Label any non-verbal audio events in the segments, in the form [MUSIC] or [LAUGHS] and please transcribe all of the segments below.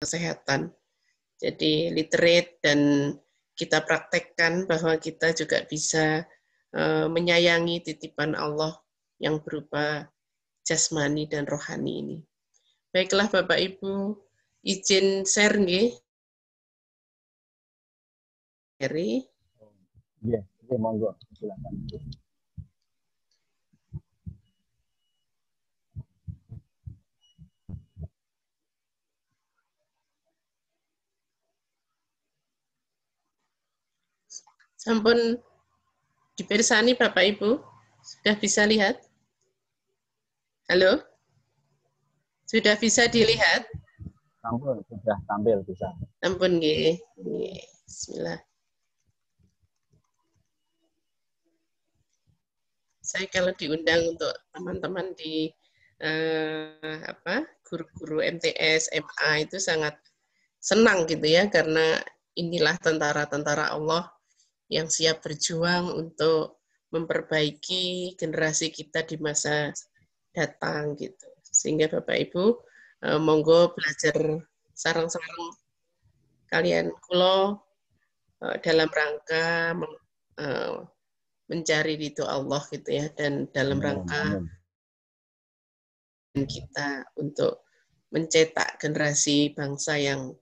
kesehatan. Jadi literate dan kita praktekkan bahwa kita juga bisa eh, menyayangi titipan Allah yang berupa jasmani dan rohani ini. Baiklah Bapak Ibu, izin share nggih. Ya, Iya, yeah, monggo silakan. Sampun dipersani Bapak Ibu. Sudah bisa lihat? Halo? Sudah bisa dilihat? Sampun, sudah tampil bisa. Sampun nggih. Bismillah. Saya kalau diundang untuk teman-teman di eh, apa guru-guru MTS, MA itu sangat senang gitu ya karena inilah tentara-tentara Allah yang siap berjuang untuk memperbaiki generasi kita di masa datang gitu. Sehingga Bapak Ibu eh, monggo belajar sarang-sarang kalian kulo eh, dalam rangka eh, mencari itu Allah gitu ya dan dalam rangka kita untuk mencetak generasi bangsa yang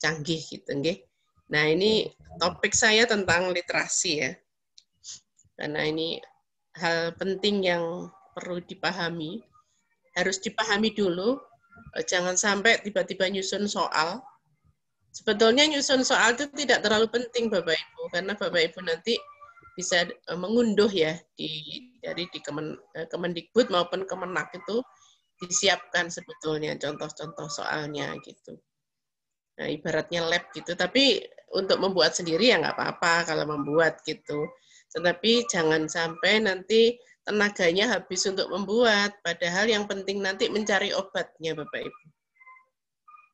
canggih gitu nggih. Nah, ini iya. topik saya tentang literasi ya. Karena ini hal penting yang perlu dipahami. Harus dipahami dulu, eh, jangan sampai tiba-tiba nyusun soal. Sebetulnya nyusun soal itu tidak terlalu penting Bapak Ibu, karena Bapak Ibu nanti bisa eh, mengunduh ya di dari di Kemen, eh, Kemendikbud maupun Kemenak itu disiapkan sebetulnya contoh-contoh soalnya gitu. Nah, ibaratnya lab gitu, tapi untuk membuat sendiri ya nggak apa-apa kalau membuat gitu. Tetapi jangan sampai nanti tenaganya habis untuk membuat, padahal yang penting nanti mencari obatnya Bapak Ibu.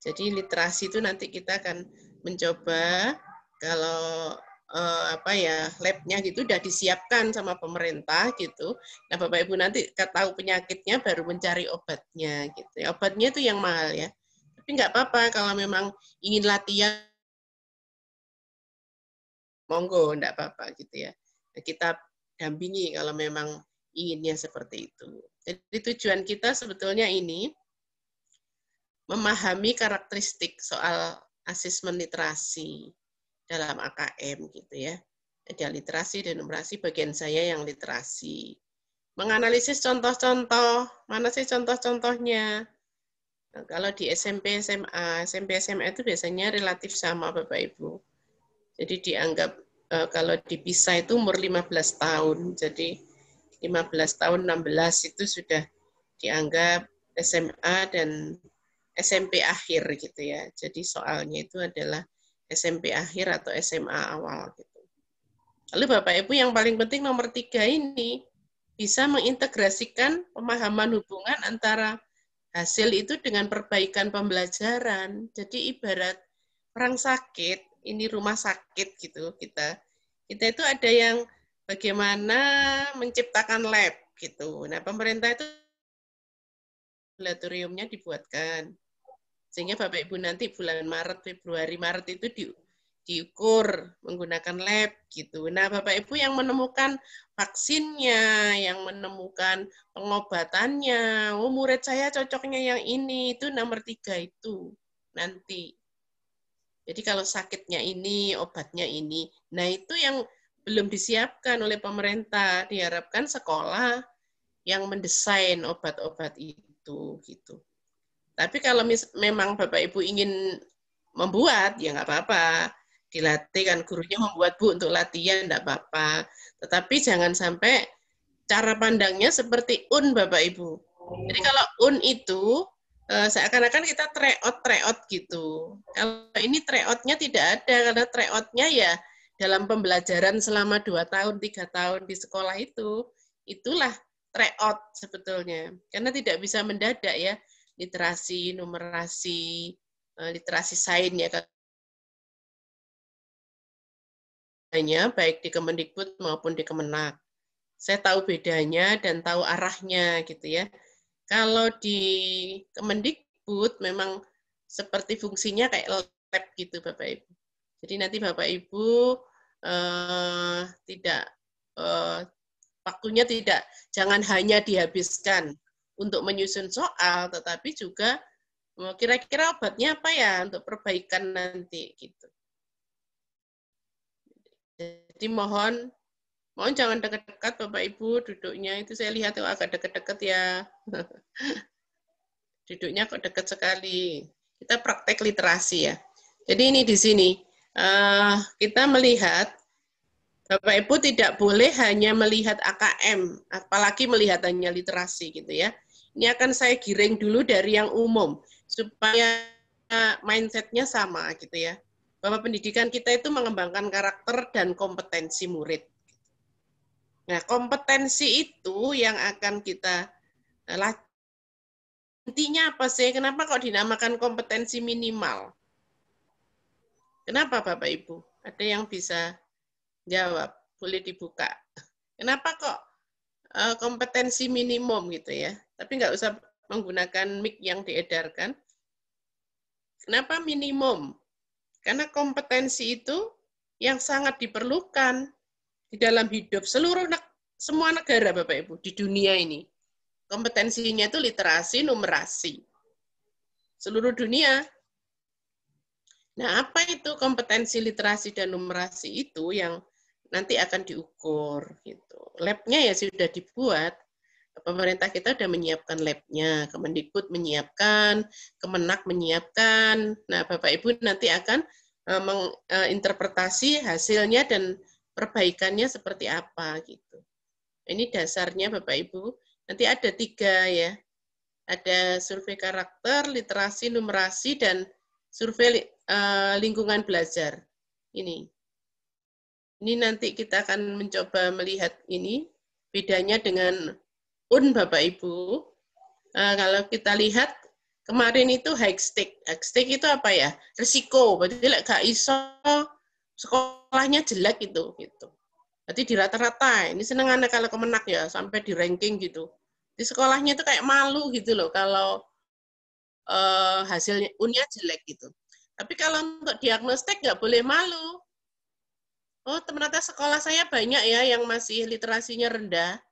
Jadi literasi itu nanti kita akan mencoba kalau eh, apa ya labnya gitu udah disiapkan sama pemerintah gitu. Nah Bapak Ibu nanti tahu penyakitnya baru mencari obatnya gitu. Ya. Obatnya itu yang mahal ya. Tapi nggak apa-apa kalau memang ingin latihan monggo enggak apa-apa gitu ya kita dampingi kalau memang inginnya seperti itu jadi tujuan kita sebetulnya ini memahami karakteristik soal asesmen literasi dalam AKM gitu ya ada literasi dan numerasi bagian saya yang literasi menganalisis contoh-contoh mana sih contoh-contohnya Nah, kalau di SMP SMA, SMP SMA itu biasanya relatif sama Bapak Ibu. Jadi dianggap uh, kalau dipisah itu umur 15 tahun. Jadi 15 tahun 16 itu sudah dianggap SMA dan SMP akhir gitu ya. Jadi soalnya itu adalah SMP akhir atau SMA awal gitu. Lalu Bapak Ibu yang paling penting nomor tiga ini bisa mengintegrasikan pemahaman hubungan antara hasil itu dengan perbaikan pembelajaran. Jadi ibarat orang sakit ini rumah sakit gitu kita kita itu ada yang bagaimana menciptakan lab gitu nah pemerintah itu laboratoriumnya dibuatkan sehingga bapak ibu nanti bulan maret februari maret itu di diukur menggunakan lab gitu. Nah, Bapak Ibu yang menemukan vaksinnya, yang menemukan pengobatannya, oh murid saya cocoknya yang ini, itu nomor tiga itu nanti. Jadi kalau sakitnya ini, obatnya ini. Nah, itu yang belum disiapkan oleh pemerintah. Diharapkan sekolah yang mendesain obat-obat itu gitu. Tapi kalau mis memang Bapak Ibu ingin membuat, ya nggak apa-apa. Dilatih kan gurunya membuat Bu untuk latihan, nggak apa-apa. Tetapi jangan sampai cara pandangnya seperti UN Bapak Ibu. Jadi kalau UN itu Eh, seakan-akan kita tryout tryout gitu. Kalau ini tryoutnya tidak ada karena tryoutnya ya dalam pembelajaran selama dua tahun tiga tahun di sekolah itu itulah tryout sebetulnya karena tidak bisa mendadak ya literasi numerasi eh, literasi sains ya hanya baik di Kemendikbud maupun di Kemenak. Saya tahu bedanya dan tahu arahnya gitu ya. Kalau di Kemendikbud memang seperti fungsinya kayak lab gitu Bapak Ibu. Jadi nanti Bapak Ibu eh, tidak eh, waktunya tidak jangan hanya dihabiskan untuk menyusun soal, tetapi juga eh, kira-kira obatnya apa ya untuk perbaikan nanti gitu. Jadi mohon Mohon jangan dekat-dekat Bapak Ibu duduknya. Itu saya lihat itu agak dekat-dekat ya. [LAUGHS] duduknya kok dekat sekali. Kita praktek literasi ya. Jadi ini di sini. Uh, kita melihat Bapak Ibu tidak boleh hanya melihat AKM, apalagi melihat hanya literasi gitu ya. Ini akan saya giring dulu dari yang umum supaya mindsetnya sama gitu ya. Bahwa pendidikan kita itu mengembangkan karakter dan kompetensi murid. Nah, kompetensi itu yang akan kita eh, latih. Intinya apa sih? Kenapa kok dinamakan kompetensi minimal? Kenapa Bapak Ibu? Ada yang bisa jawab? Boleh dibuka. Kenapa kok eh, kompetensi minimum gitu ya? Tapi nggak usah menggunakan mic yang diedarkan. Kenapa minimum? Karena kompetensi itu yang sangat diperlukan di dalam hidup seluruh semua negara Bapak Ibu di dunia ini. Kompetensinya itu literasi, numerasi. Seluruh dunia. Nah, apa itu kompetensi literasi dan numerasi itu yang nanti akan diukur gitu. Labnya ya sudah dibuat, pemerintah kita sudah menyiapkan labnya, Kemendikbud menyiapkan, Kemenak menyiapkan. Nah, Bapak Ibu nanti akan eh, menginterpretasi eh, hasilnya dan perbaikannya seperti apa gitu. Ini dasarnya Bapak Ibu. Nanti ada tiga ya. Ada survei karakter, literasi, numerasi, dan survei uh, lingkungan belajar. Ini. Ini nanti kita akan mencoba melihat ini. Bedanya dengan UN Bapak Ibu. Uh, kalau kita lihat kemarin itu high stake. High stake itu apa ya? Risiko. Berarti like, gak iso sekolahnya jelek gitu gitu jadi di rata-rata ini seneng anak kalau kemenak ya sampai di ranking gitu di sekolahnya itu kayak malu gitu loh kalau uh, eh, hasilnya unnya jelek gitu tapi kalau untuk diagnostik nggak boleh malu oh ternyata sekolah saya banyak ya yang masih literasinya rendah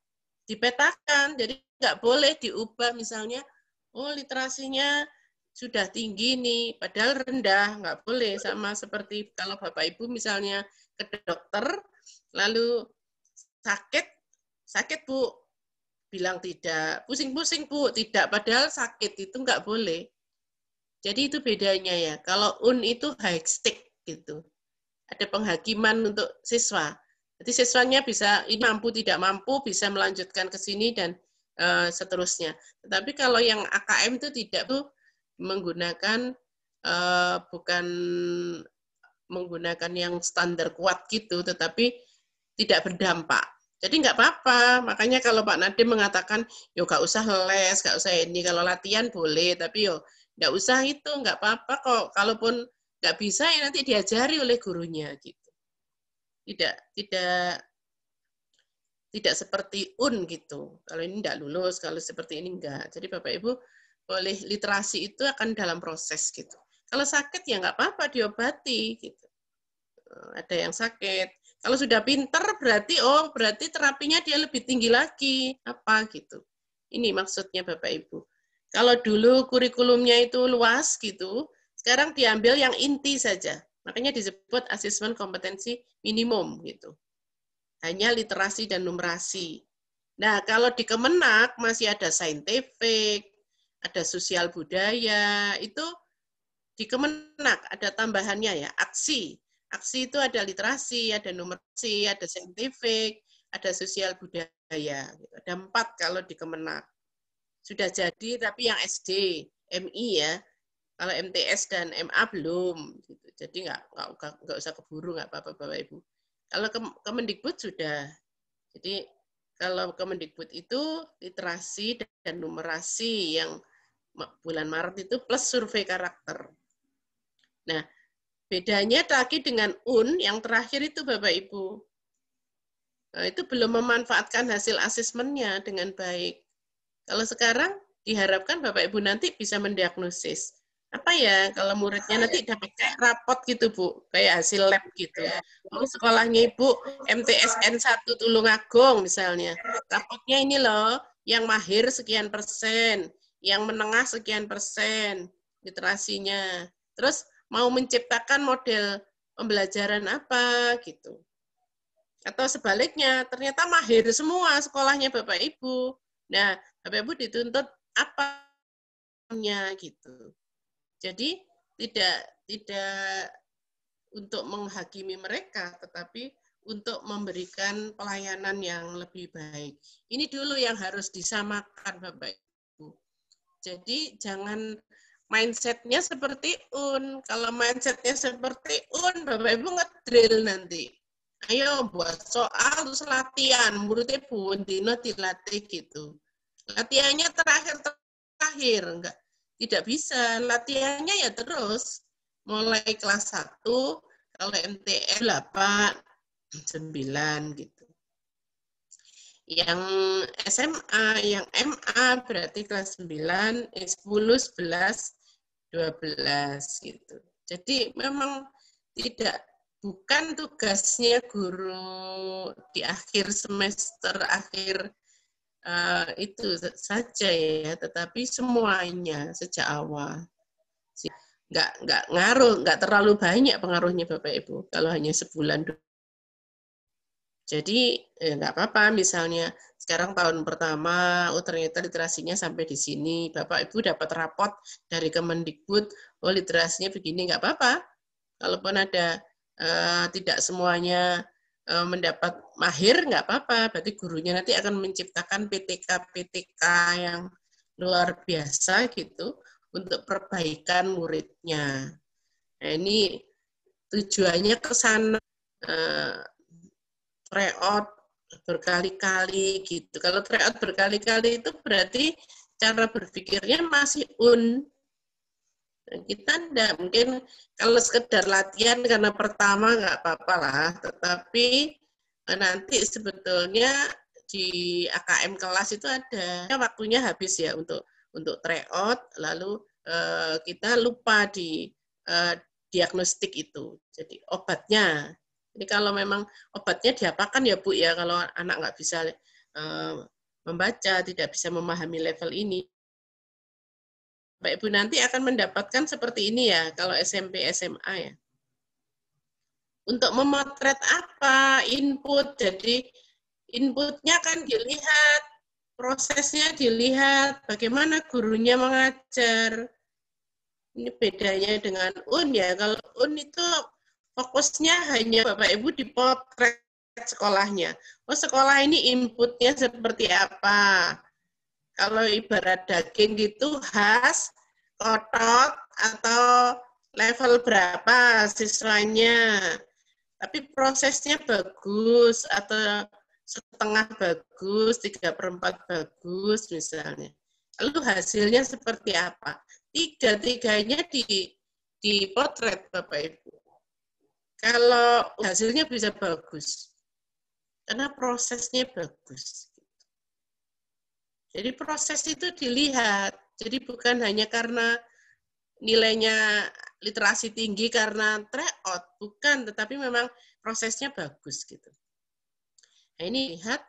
dipetakan jadi nggak boleh diubah misalnya oh literasinya sudah tinggi nih, padahal rendah, nggak boleh. Sama seperti kalau Bapak Ibu misalnya ke dokter, lalu sakit, sakit Bu, bilang tidak, pusing-pusing Bu, tidak, padahal sakit itu nggak boleh. Jadi itu bedanya ya, kalau UN itu high stick gitu. Ada penghakiman untuk siswa. Jadi siswanya bisa ini mampu tidak mampu bisa melanjutkan ke sini dan uh, seterusnya. Tetapi kalau yang AKM itu tidak tuh menggunakan uh, bukan menggunakan yang standar kuat gitu, tetapi tidak berdampak. Jadi nggak apa-apa. Makanya kalau Pak Nadiem mengatakan, yo nggak usah les, nggak usah ini. Kalau latihan boleh, tapi yo nggak usah itu, nggak apa-apa kok. Kalaupun nggak bisa ya nanti diajari oleh gurunya gitu. Tidak, tidak tidak seperti un gitu. Kalau ini nggak lulus, kalau seperti ini nggak Jadi Bapak Ibu boleh literasi itu akan dalam proses gitu. Kalau sakit ya nggak apa-apa diobati gitu. Eh, ada yang sakit. Kalau sudah pinter berarti oh berarti terapinya dia lebih tinggi lagi apa gitu. Ini maksudnya Bapak Ibu. Kalau dulu kurikulumnya itu luas gitu, sekarang diambil yang inti saja. Makanya disebut asesmen kompetensi minimum gitu. Hanya literasi dan numerasi. Nah, kalau di Kemenak masih ada scientific ada sosial budaya, itu di Kemenak ada tambahannya ya, aksi. Aksi itu ada literasi, ada numerasi, ada saintifik, ada sosial budaya. Gitu. Ada empat kalau di Kemenak. Sudah jadi, tapi yang SD, MI ya, kalau MTS dan MA belum. Gitu. Jadi nggak nggak nggak usah keburu, nggak apa-apa Bapak Ibu. Kalau Kemendikbud sudah. Jadi kalau Kemendikbud itu literasi dan numerasi yang bulan Maret itu plus survei karakter. Nah, bedanya lagi dengan UN yang terakhir itu Bapak Ibu. Nah, itu belum memanfaatkan hasil asesmennya dengan baik. Kalau sekarang diharapkan Bapak Ibu nanti bisa mendiagnosis. Apa ya kalau muridnya nanti dapat kayak rapot gitu Bu, kayak hasil lab gitu. Oh, sekolahnya Ibu MTSN 1 Tulungagung misalnya. Rapotnya ini loh, yang mahir sekian persen, yang menengah sekian persen literasinya. Terus mau menciptakan model pembelajaran apa gitu. Atau sebaliknya, ternyata mahir semua sekolahnya Bapak Ibu. Nah, Bapak Ibu dituntut apa gitu. Jadi tidak tidak untuk menghakimi mereka, tetapi untuk memberikan pelayanan yang lebih baik. Ini dulu yang harus disamakan Bapak jadi jangan mindsetnya seperti un. Kalau mindsetnya seperti un, Bapak Ibu ngedrill nanti. Ayo buat soal terus latihan, muridnya pun dino dilatih gitu. Latihannya terakhir terakhir enggak tidak bisa latihannya ya terus mulai kelas 1 kalau MTM 8 9 gitu yang SMA, yang MA berarti kelas 9, 10, 11, 12 gitu. Jadi memang tidak bukan tugasnya guru di akhir semester akhir uh, itu saja ya, tetapi semuanya sejak awal. Nggak, nggak ngaruh, nggak terlalu banyak pengaruhnya Bapak Ibu kalau hanya sebulan dua jadi eh, nggak apa-apa misalnya sekarang tahun pertama, oh ternyata literasinya sampai di sini, Bapak Ibu dapat rapot dari Kemendikbud, oh literasinya begini, nggak apa-apa. Kalaupun ada eh, tidak semuanya eh, mendapat mahir, nggak apa-apa. Berarti gurunya nanti akan menciptakan PTK-PTK yang luar biasa gitu untuk perbaikan muridnya. Nah, ini tujuannya ke sana eh, tryout berkali-kali gitu. Kalau tryout berkali-kali itu berarti cara berpikirnya masih un. Kita enggak mungkin kalau sekedar latihan karena pertama nggak apa-apa lah, tetapi eh, nanti sebetulnya di AKM kelas itu ada ya, waktunya habis ya untuk untuk tryout, lalu eh, kita lupa di uh, diagnostik itu. Jadi obatnya ini kalau memang obatnya diapakan ya Bu ya kalau anak nggak bisa eh, membaca, tidak bisa memahami level ini. Bapak Ibu nanti akan mendapatkan seperti ini ya kalau SMP SMA ya. Untuk memotret apa input jadi inputnya kan dilihat, prosesnya dilihat, bagaimana gurunya mengajar. Ini bedanya dengan UN ya. Kalau UN itu fokusnya hanya Bapak Ibu di potret sekolahnya. Oh, sekolah ini inputnya seperti apa? Kalau ibarat daging gitu khas, kotak atau level berapa siswanya. Tapi prosesnya bagus atau setengah bagus, tiga perempat bagus misalnya. Lalu hasilnya seperti apa? Tiga-tiganya di di potret Bapak Ibu kalau hasilnya bisa bagus karena prosesnya bagus jadi proses itu dilihat jadi bukan hanya karena nilainya literasi tinggi karena tryout bukan tetapi memang prosesnya bagus gitu nah, ini lihat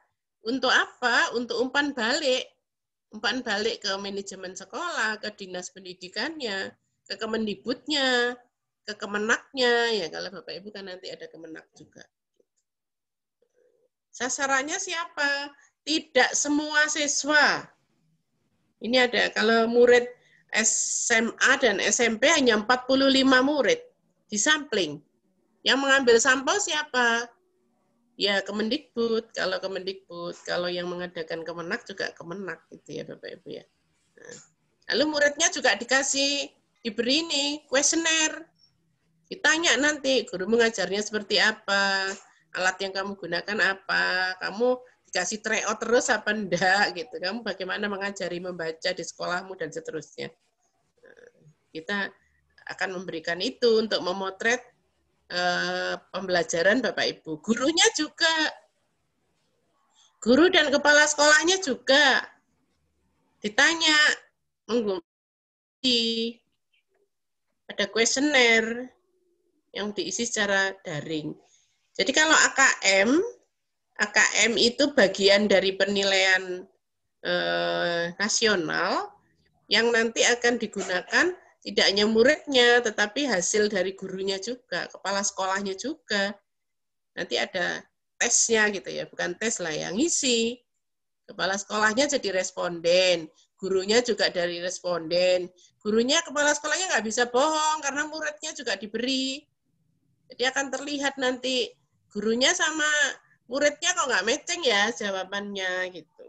untuk apa untuk umpan balik umpan balik ke manajemen sekolah ke dinas pendidikannya ke kemendikbudnya ke kemenaknya ya kalau Bapak Ibu kan nanti ada kemenak juga. Sasarannya siapa? Tidak semua siswa. Ini ada kalau murid SMA dan SMP hanya 45 murid di sampling. Yang mengambil sampel siapa? Ya Kemendikbud, kalau Kemendikbud, kalau yang mengadakan Kemenak juga Kemenak gitu ya Bapak Ibu ya. Nah. Lalu muridnya juga dikasih diberi ini kuesioner Ditanya nanti guru mengajarnya seperti apa, alat yang kamu gunakan apa, kamu dikasih tryout terus apa enggak gitu. Kamu bagaimana mengajari membaca di sekolahmu dan seterusnya. Nah, kita akan memberikan itu untuk memotret e, pembelajaran Bapak Ibu. Gurunya juga guru dan kepala sekolahnya juga ditanya menggumpi ada kuesioner yang diisi secara daring. Jadi kalau AKM, AKM itu bagian dari penilaian eh, nasional yang nanti akan digunakan tidak hanya muridnya, tetapi hasil dari gurunya juga, kepala sekolahnya juga. Nanti ada tesnya gitu ya, bukan tes lah yang ngisi. Kepala sekolahnya jadi responden, gurunya juga dari responden. Gurunya, kepala sekolahnya nggak bisa bohong karena muridnya juga diberi jadi akan terlihat nanti gurunya sama muridnya kok nggak matching ya jawabannya gitu.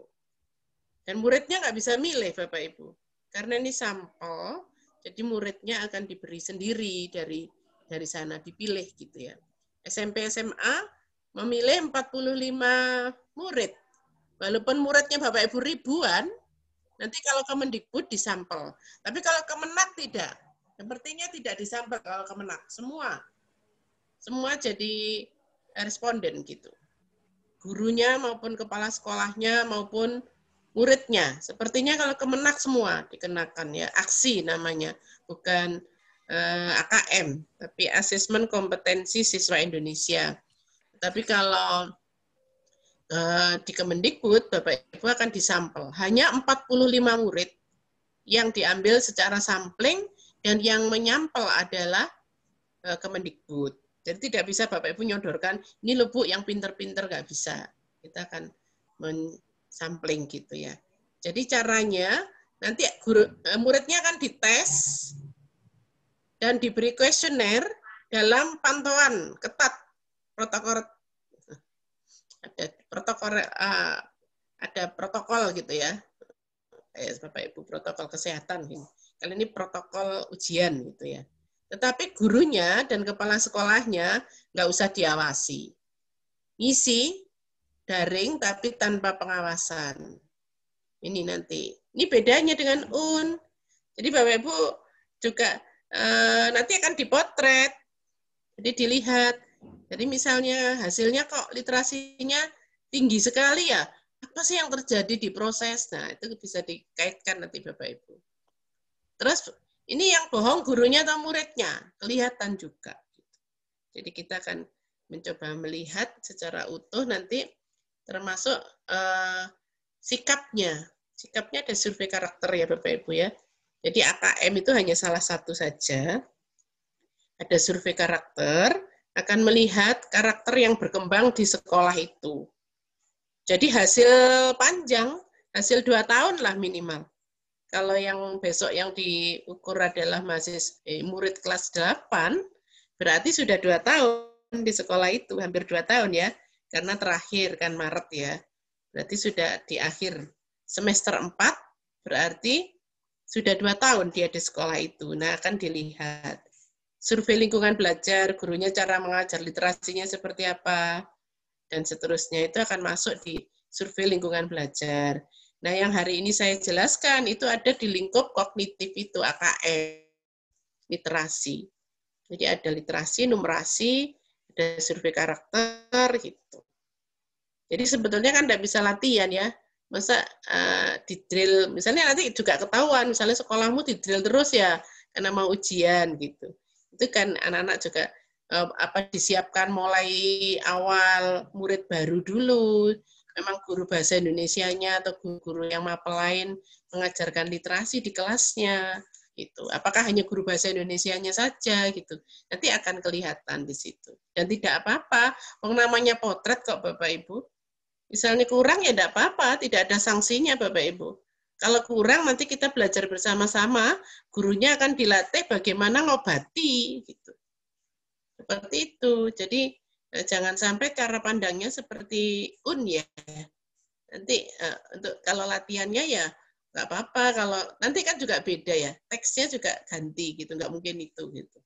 Dan muridnya nggak bisa milih Bapak Ibu. Karena ini sampel, jadi muridnya akan diberi sendiri dari dari sana dipilih gitu ya. SMP SMA memilih 45 murid. Walaupun muridnya Bapak Ibu ribuan, nanti kalau Kemendikbud disampel. Tapi kalau Kemenak tidak. Sepertinya tidak disampel kalau Kemenak. Semua semua jadi responden gitu. Gurunya maupun kepala sekolahnya maupun muridnya. Sepertinya kalau kemenak semua dikenakan ya, aksi namanya, bukan eh, AKM, tapi asesmen kompetensi siswa Indonesia. Tapi kalau eh, di Kemendikbud, Bapak Ibu akan disampel. Hanya 45 murid yang diambil secara sampling dan yang menyampel adalah eh, Kemendikbud. Jadi tidak bisa Bapak Ibu nyodorkan, ini lebu yang pinter-pinter nggak bisa. Kita akan sampling gitu ya. Jadi caranya nanti guru, eh, muridnya akan dites dan diberi kuesioner dalam pantauan ketat protokol ada protokol eh, ada protokol gitu ya Bapak Ibu protokol kesehatan ini. Gitu. Kali ini protokol ujian gitu ya. Tetapi gurunya dan kepala sekolahnya nggak usah diawasi. isi daring tapi tanpa pengawasan. Ini nanti. Ini bedanya dengan UN. Jadi Bapak Ibu juga e, nanti akan dipotret. Jadi dilihat. Jadi misalnya hasilnya kok literasinya tinggi sekali ya. Apa sih yang terjadi di proses? Nah, itu bisa dikaitkan nanti Bapak Ibu. Terus ini yang bohong gurunya atau muridnya, kelihatan juga. Jadi kita akan mencoba melihat secara utuh nanti termasuk eh, sikapnya. Sikapnya ada survei karakter ya Bapak Ibu ya. Jadi AKM itu hanya salah satu saja. Ada survei karakter, akan melihat karakter yang berkembang di sekolah itu. Jadi hasil panjang, hasil dua tahun lah minimal. Kalau yang besok yang diukur adalah masih eh, murid kelas 8, berarti sudah dua tahun di sekolah itu, hampir dua tahun ya, karena terakhir kan Maret ya. Berarti sudah di akhir semester 4, berarti sudah dua tahun dia di sekolah itu. Nah, akan dilihat. Survei lingkungan belajar, gurunya cara mengajar literasinya seperti apa, dan seterusnya itu akan masuk di survei lingkungan belajar. Nah, yang hari ini saya jelaskan itu ada di lingkup kognitif itu AKM, literasi. Jadi ada literasi, numerasi, ada survei karakter gitu. Jadi sebetulnya kan tidak bisa latihan ya. Masa uh, eh, di drill, misalnya nanti juga ketahuan, misalnya sekolahmu di drill terus ya, karena mau ujian gitu. Itu kan anak-anak juga uh, apa disiapkan mulai awal murid baru dulu, memang guru bahasa Indonesia-nya atau guru-guru yang mapel lain mengajarkan literasi di kelasnya gitu. Apakah hanya guru bahasa Indonesia-nya saja gitu. Nanti akan kelihatan di situ. Dan tidak apa-apa, wong namanya potret kok Bapak Ibu. Misalnya kurang ya tidak apa-apa, tidak ada sanksinya Bapak Ibu. Kalau kurang nanti kita belajar bersama-sama, gurunya akan dilatih bagaimana ngobati gitu. Seperti itu. Jadi Eh, jangan sampai cara pandangnya seperti un ya. Nanti uh, untuk kalau latihannya ya nggak apa-apa. Kalau nanti kan juga beda ya. Teksnya juga ganti gitu. Nggak mungkin itu gitu.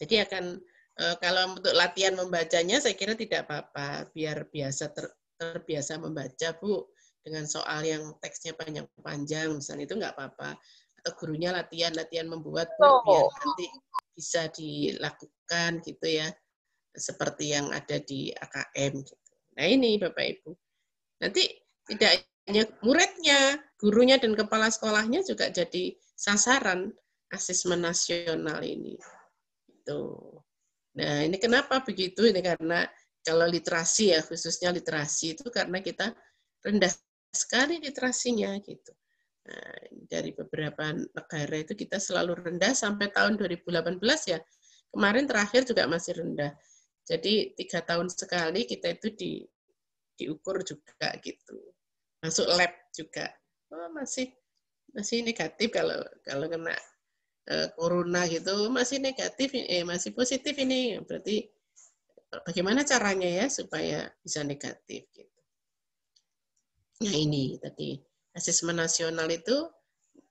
Jadi akan uh, kalau untuk latihan membacanya saya kira tidak apa-apa. Biar biasa ter, terbiasa membaca bu dengan soal yang teksnya panjang-panjang misalnya itu nggak apa-apa atau gurunya latihan latihan membuat bu, biar nanti bisa dilakukan gitu ya seperti yang ada di AKM. Gitu. Nah ini Bapak Ibu. Nanti tidak hanya muridnya, gurunya dan kepala sekolahnya juga jadi sasaran asesmen nasional ini. Itu. Nah ini kenapa begitu? Ini karena kalau literasi ya khususnya literasi itu karena kita rendah sekali literasinya gitu. Nah, dari beberapa negara itu kita selalu rendah sampai tahun 2018 ya. Kemarin terakhir juga masih rendah. Jadi tiga tahun sekali kita itu di diukur juga gitu. Masuk lab juga. Oh, masih masih negatif kalau kalau kena uh, corona gitu masih negatif eh masih positif ini berarti eh, bagaimana caranya ya supaya bisa negatif gitu. Nah ini tadi asesmen nasional itu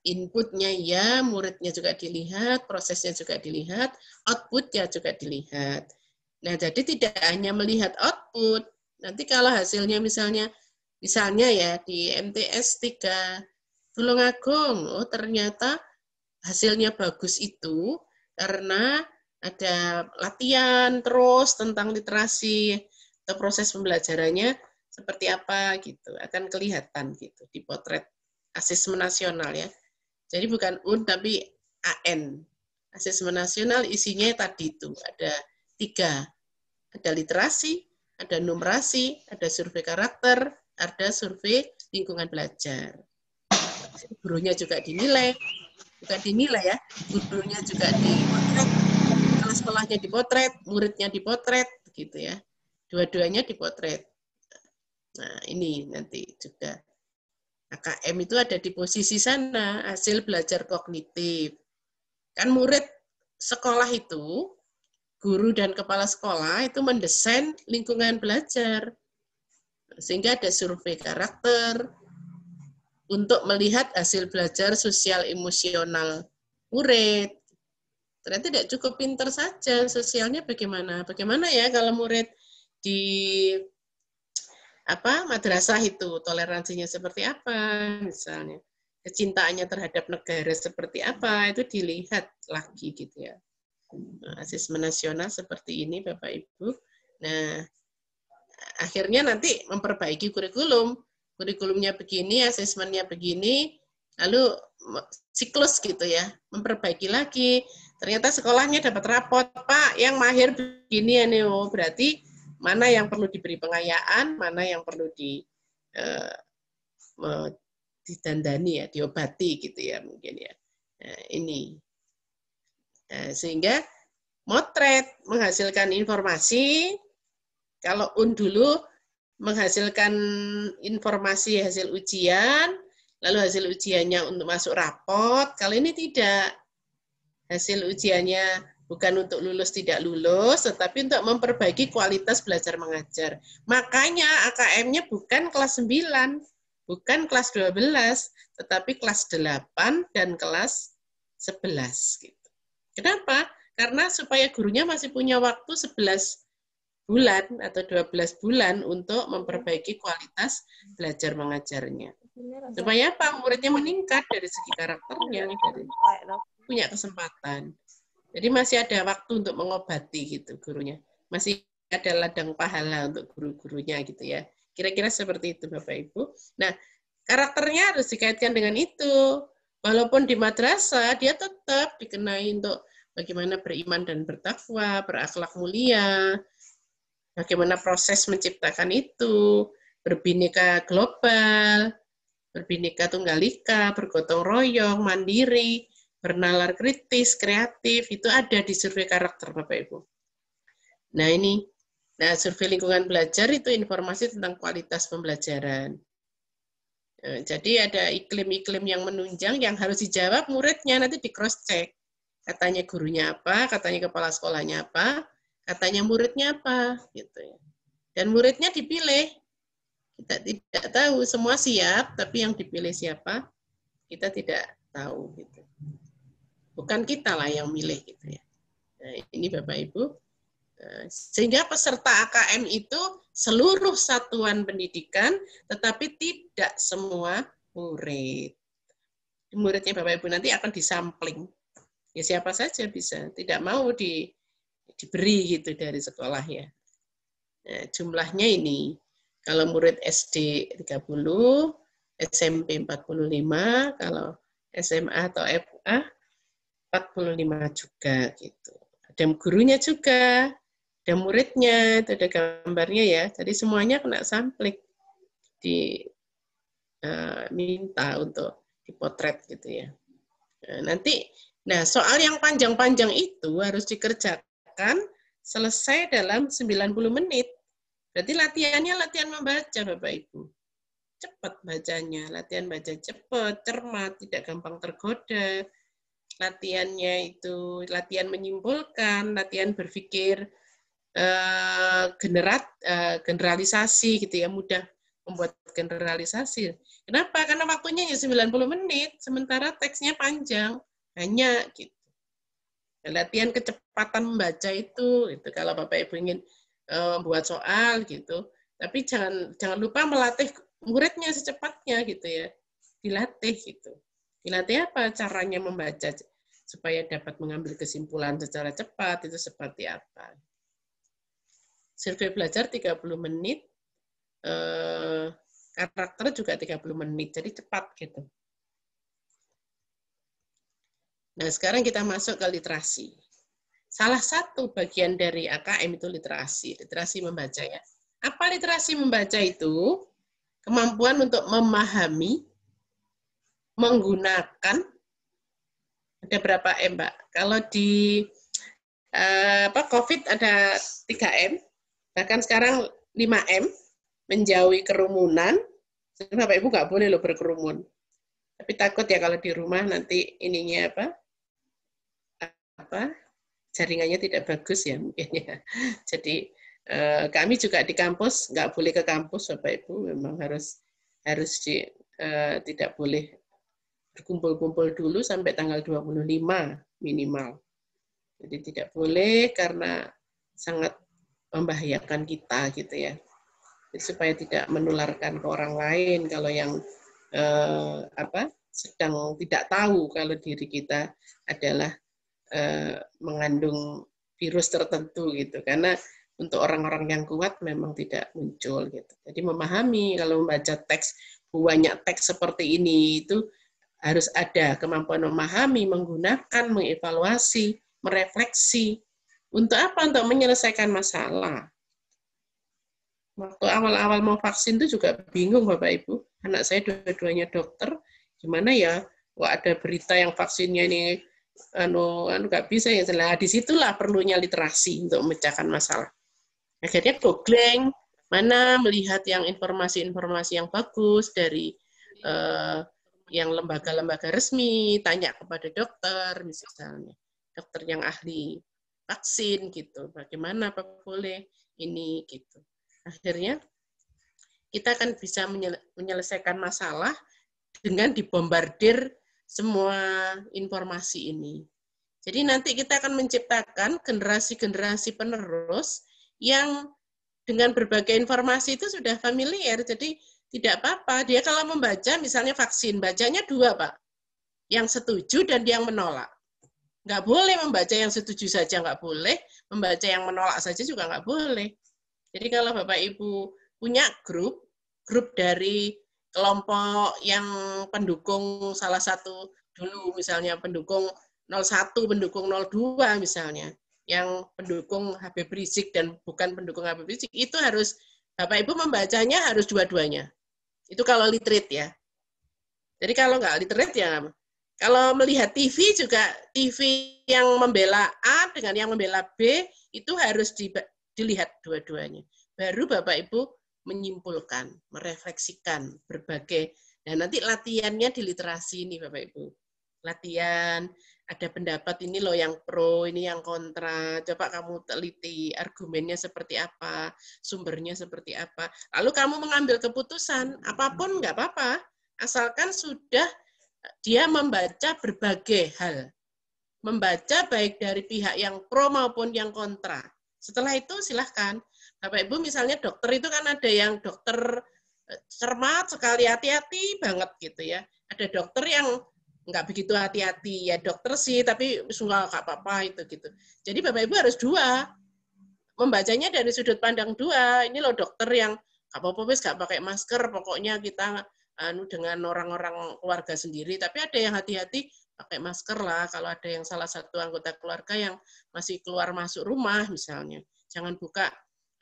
inputnya ya, muridnya juga dilihat, prosesnya juga dilihat, outputnya juga dilihat. Nah, jadi tidak hanya melihat output. Nanti kalau hasilnya misalnya misalnya ya di MTS 3 Tulungagung, oh ternyata hasilnya bagus itu karena ada latihan terus tentang literasi atau proses pembelajarannya seperti apa gitu akan kelihatan gitu di potret asesmen nasional ya jadi bukan UN tapi AN asesmen nasional isinya tadi itu ada tiga. Ada literasi, ada numerasi, ada survei karakter, ada survei lingkungan belajar. Gurunya juga dinilai, bukan dinilai ya, gurunya juga dipotret, kelas sekolahnya dipotret, muridnya dipotret, gitu ya. Dua-duanya dipotret. Nah, ini nanti juga. AKM itu ada di posisi sana, hasil belajar kognitif. Kan murid sekolah itu guru dan kepala sekolah itu mendesain lingkungan belajar. Sehingga ada survei karakter untuk melihat hasil belajar sosial emosional murid. Ternyata tidak cukup pinter saja, sosialnya bagaimana? Bagaimana ya kalau murid di apa madrasah itu toleransinya seperti apa misalnya kecintaannya terhadap negara seperti apa itu dilihat lagi gitu ya Eh, asesmen nasional seperti ini Bapak Ibu. Nah, akhirnya nanti memperbaiki kurikulum. Kurikulumnya begini, asesmennya begini, lalu siklus gitu ya, memperbaiki lagi. Ternyata sekolahnya dapat rapot, Pak, yang mahir begini ya Neo. Berarti mana yang perlu diberi pengayaan, mana yang perlu di uh, didandani ya, diobati gitu ya mungkin ya. Nah, ini Nah, sehingga motret menghasilkan informasi, kalau un dulu menghasilkan informasi hasil ujian, lalu hasil ujiannya untuk masuk rapot, kalau ini tidak. Hasil ujiannya bukan untuk lulus tidak lulus, tetapi untuk memperbaiki kualitas belajar mengajar. Makanya AKM-nya bukan kelas 9, bukan kelas 12, tetapi kelas 8 dan kelas 11. Gitu. Kenapa? Karena supaya gurunya masih punya waktu 11 bulan atau 12 bulan untuk memperbaiki kualitas belajar mengajarnya. Supaya apa? Muridnya meningkat dari segi karakternya, dari punya kesempatan. Jadi masih ada waktu untuk mengobati gitu gurunya. Masih ada ladang pahala untuk guru-gurunya gitu ya. Kira-kira seperti itu Bapak Ibu. Nah, karakternya harus dikaitkan dengan itu. Walaupun di madrasah, dia tetap dikenai untuk bagaimana beriman dan bertakwa, berakhlak mulia, bagaimana proses menciptakan itu, berbineka global, berbineka tunggal ika, bergotong royong, mandiri, bernalar kritis, kreatif, itu ada di survei karakter Bapak Ibu. Nah ini, nah survei lingkungan belajar itu informasi tentang kualitas pembelajaran. Eh, jadi ada iklim-iklim yang menunjang yang harus dijawab muridnya nanti di cross check. Katanya gurunya apa, katanya kepala sekolahnya apa, katanya muridnya apa, gitu ya. Dan muridnya dipilih. Kita tidak tahu semua siap, tapi yang dipilih siapa kita tidak tahu gitu. Bukan kita lah yang milih gitu ya. Nah, ini Bapak Ibu Eh, sehingga peserta AKM itu seluruh satuan pendidikan, tetapi tidak semua murid. Muridnya Bapak Ibu nanti akan disampling. Ya siapa saja bisa, tidak mau di, diberi gitu dari sekolah ya. Nah, jumlahnya ini, kalau murid SD 30, SMP 45, kalau SMA atau FA 45 juga gitu. Ada gurunya juga, ada muridnya, itu ada gambarnya ya. Jadi semuanya kena sampling di uh, untuk dipotret gitu ya. Nah, nanti, nah soal yang panjang-panjang itu harus dikerjakan selesai dalam 90 menit. Berarti latihannya latihan membaca Bapak Ibu. Cepat bacanya, latihan baca cepat, cermat, tidak gampang tergoda. Latihannya itu latihan menyimpulkan, latihan berpikir Eh, generat eh, generalisasi gitu ya mudah membuat generalisasi. Kenapa? Karena waktunya ya 90 menit, sementara teksnya panjang, hanya gitu. Latihan kecepatan membaca itu, itu kalau Bapak Ibu ingin uh, eh, buat soal gitu. Tapi jangan jangan lupa melatih muridnya secepatnya gitu ya. Dilatih gitu. Dilatih apa caranya membaca supaya dapat mengambil kesimpulan secara cepat itu seperti apa survei belajar 30 menit, eh, karakter juga 30 menit, jadi cepat gitu. Nah, sekarang kita masuk ke literasi. Salah satu bagian dari AKM itu literasi, literasi membaca ya. Apa literasi membaca itu? Kemampuan untuk memahami, menggunakan, ada berapa M, Mbak? Kalau di eh, apa COVID ada 3 M, Bahkan sekarang 5M, menjauhi kerumunan. Sebenarnya Bapak Ibu nggak boleh lo berkerumun. Tapi takut ya kalau di rumah nanti ininya apa? Apa? Jaringannya tidak bagus ya mungkin ya. [LAUGHS] Jadi eh, kami juga di kampus nggak boleh ke kampus Bapak Ibu memang harus harus di eh, tidak boleh berkumpul-kumpul dulu sampai tanggal 25 minimal. Jadi tidak boleh karena sangat membahayakan kita gitu ya supaya tidak menularkan ke orang lain kalau yang eh, apa sedang tidak tahu kalau diri kita adalah eh, mengandung virus tertentu gitu karena untuk orang-orang yang kuat memang tidak muncul gitu jadi memahami kalau membaca teks banyak teks seperti ini itu harus ada kemampuan memahami menggunakan mengevaluasi merefleksi untuk apa? Untuk menyelesaikan masalah. Waktu awal-awal mau vaksin itu juga bingung Bapak Ibu. Anak saya dua-duanya dokter, gimana ya? Wah ada berita yang vaksinnya ini anu anu nggak bisa ya. Nah situlah perlunya literasi untuk memecahkan masalah. Akhirnya googling mana melihat yang informasi-informasi yang bagus dari eh, yang lembaga-lembaga resmi, tanya kepada dokter misalnya, dokter yang ahli vaksin gitu. Bagaimana apa boleh ini gitu. Akhirnya kita akan bisa menyelesaikan masalah dengan dibombardir semua informasi ini. Jadi nanti kita akan menciptakan generasi-generasi penerus yang dengan berbagai informasi itu sudah familiar. Jadi tidak apa-apa. Dia kalau membaca misalnya vaksin, bacanya dua, Pak. Yang setuju dan yang menolak. Nggak boleh membaca yang setuju saja nggak boleh, membaca yang menolak saja juga nggak boleh. Jadi kalau Bapak Ibu punya grup, grup dari kelompok yang pendukung salah satu dulu misalnya pendukung 01, pendukung 02 misalnya, yang pendukung HP Rizik dan bukan pendukung HP Rizik itu harus Bapak Ibu membacanya harus dua-duanya. Itu kalau literate ya. Jadi kalau nggak literate ya kalau melihat TV juga TV yang membela A dengan yang membela B itu harus di, dilihat dua-duanya. Baru Bapak Ibu menyimpulkan, merefleksikan berbagai dan nanti latihannya di literasi ini Bapak Ibu. Latihan ada pendapat ini loh yang pro, ini yang kontra. Coba kamu teliti argumennya seperti apa, sumbernya seperti apa. Lalu kamu mengambil keputusan apapun nggak apa-apa, asalkan sudah dia membaca berbagai hal. Membaca baik dari pihak yang pro maupun yang kontra. Setelah itu silahkan. Bapak Ibu misalnya dokter itu kan ada yang dokter eh, cermat sekali hati-hati banget gitu ya. Ada dokter yang nggak begitu hati-hati ya dokter sih tapi suka nggak apa-apa itu gitu. Jadi Bapak Ibu harus dua membacanya dari sudut pandang dua. Ini loh dokter yang nggak apa-apa nggak pakai masker pokoknya kita anu dengan orang-orang keluarga sendiri tapi ada yang hati-hati pakai masker lah kalau ada yang salah satu anggota keluarga yang masih keluar masuk rumah misalnya jangan buka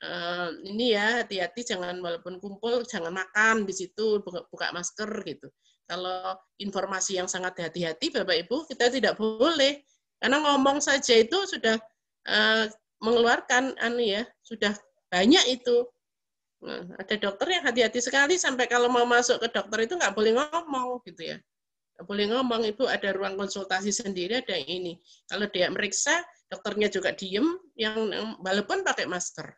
uh, ini ya hati-hati jangan walaupun kumpul jangan makan di situ buka, buka masker gitu kalau informasi yang sangat hati-hati bapak ibu kita tidak boleh karena ngomong saja itu sudah uh, mengeluarkan anu ya sudah banyak itu Nah, ada dokter yang hati-hati sekali sampai kalau mau masuk ke dokter itu nggak boleh ngomong gitu ya. Nggak boleh ngomong itu ada ruang konsultasi sendiri ada yang ini. Kalau dia meriksa, dokternya juga diem, yang walaupun pakai masker.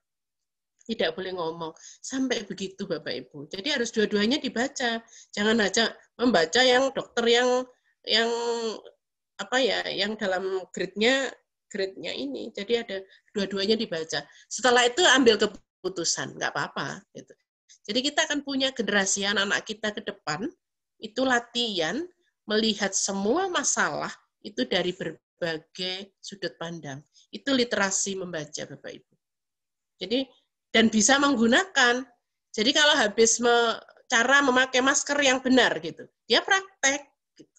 Tidak boleh ngomong. Sampai begitu Bapak Ibu. Jadi harus dua-duanya dibaca. Jangan aja membaca yang dokter yang yang apa ya, yang dalam gridnya gridnya ini. Jadi ada dua-duanya dibaca. Setelah itu ambil ke putusan, nggak apa-apa. Gitu. Jadi kita akan punya generasi anak-anak kita ke depan, itu latihan melihat semua masalah itu dari berbagai sudut pandang. Itu literasi membaca, Bapak Ibu. Jadi, dan bisa menggunakan. Jadi kalau habis me, cara memakai masker yang benar, gitu, dia praktek. Gitu.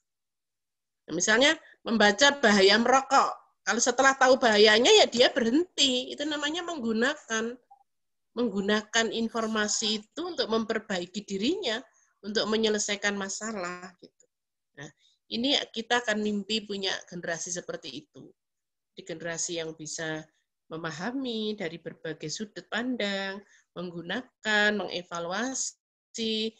Nah, misalnya membaca bahaya merokok. Kalau setelah tahu bahayanya ya dia berhenti. Itu namanya menggunakan menggunakan informasi itu untuk memperbaiki dirinya, untuk menyelesaikan masalah. Gitu. Nah, ini kita akan mimpi punya generasi seperti itu. Di generasi yang bisa memahami dari berbagai sudut pandang, menggunakan, mengevaluasi,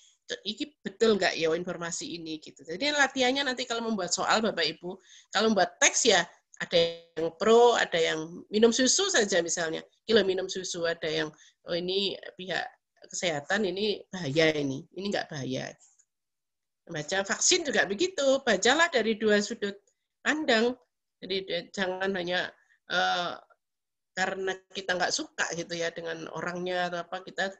ini betul nggak ya informasi ini gitu. Jadi latihannya nanti kalau membuat soal Bapak Ibu, kalau membuat teks ya ada yang pro, ada yang minum susu saja misalnya kilo minum susu ada yang oh ini pihak kesehatan ini bahaya ini ini nggak bahaya baca vaksin juga begitu bacalah dari dua sudut pandang jadi jangan hanya uh, karena kita nggak suka gitu ya dengan orangnya atau apa kita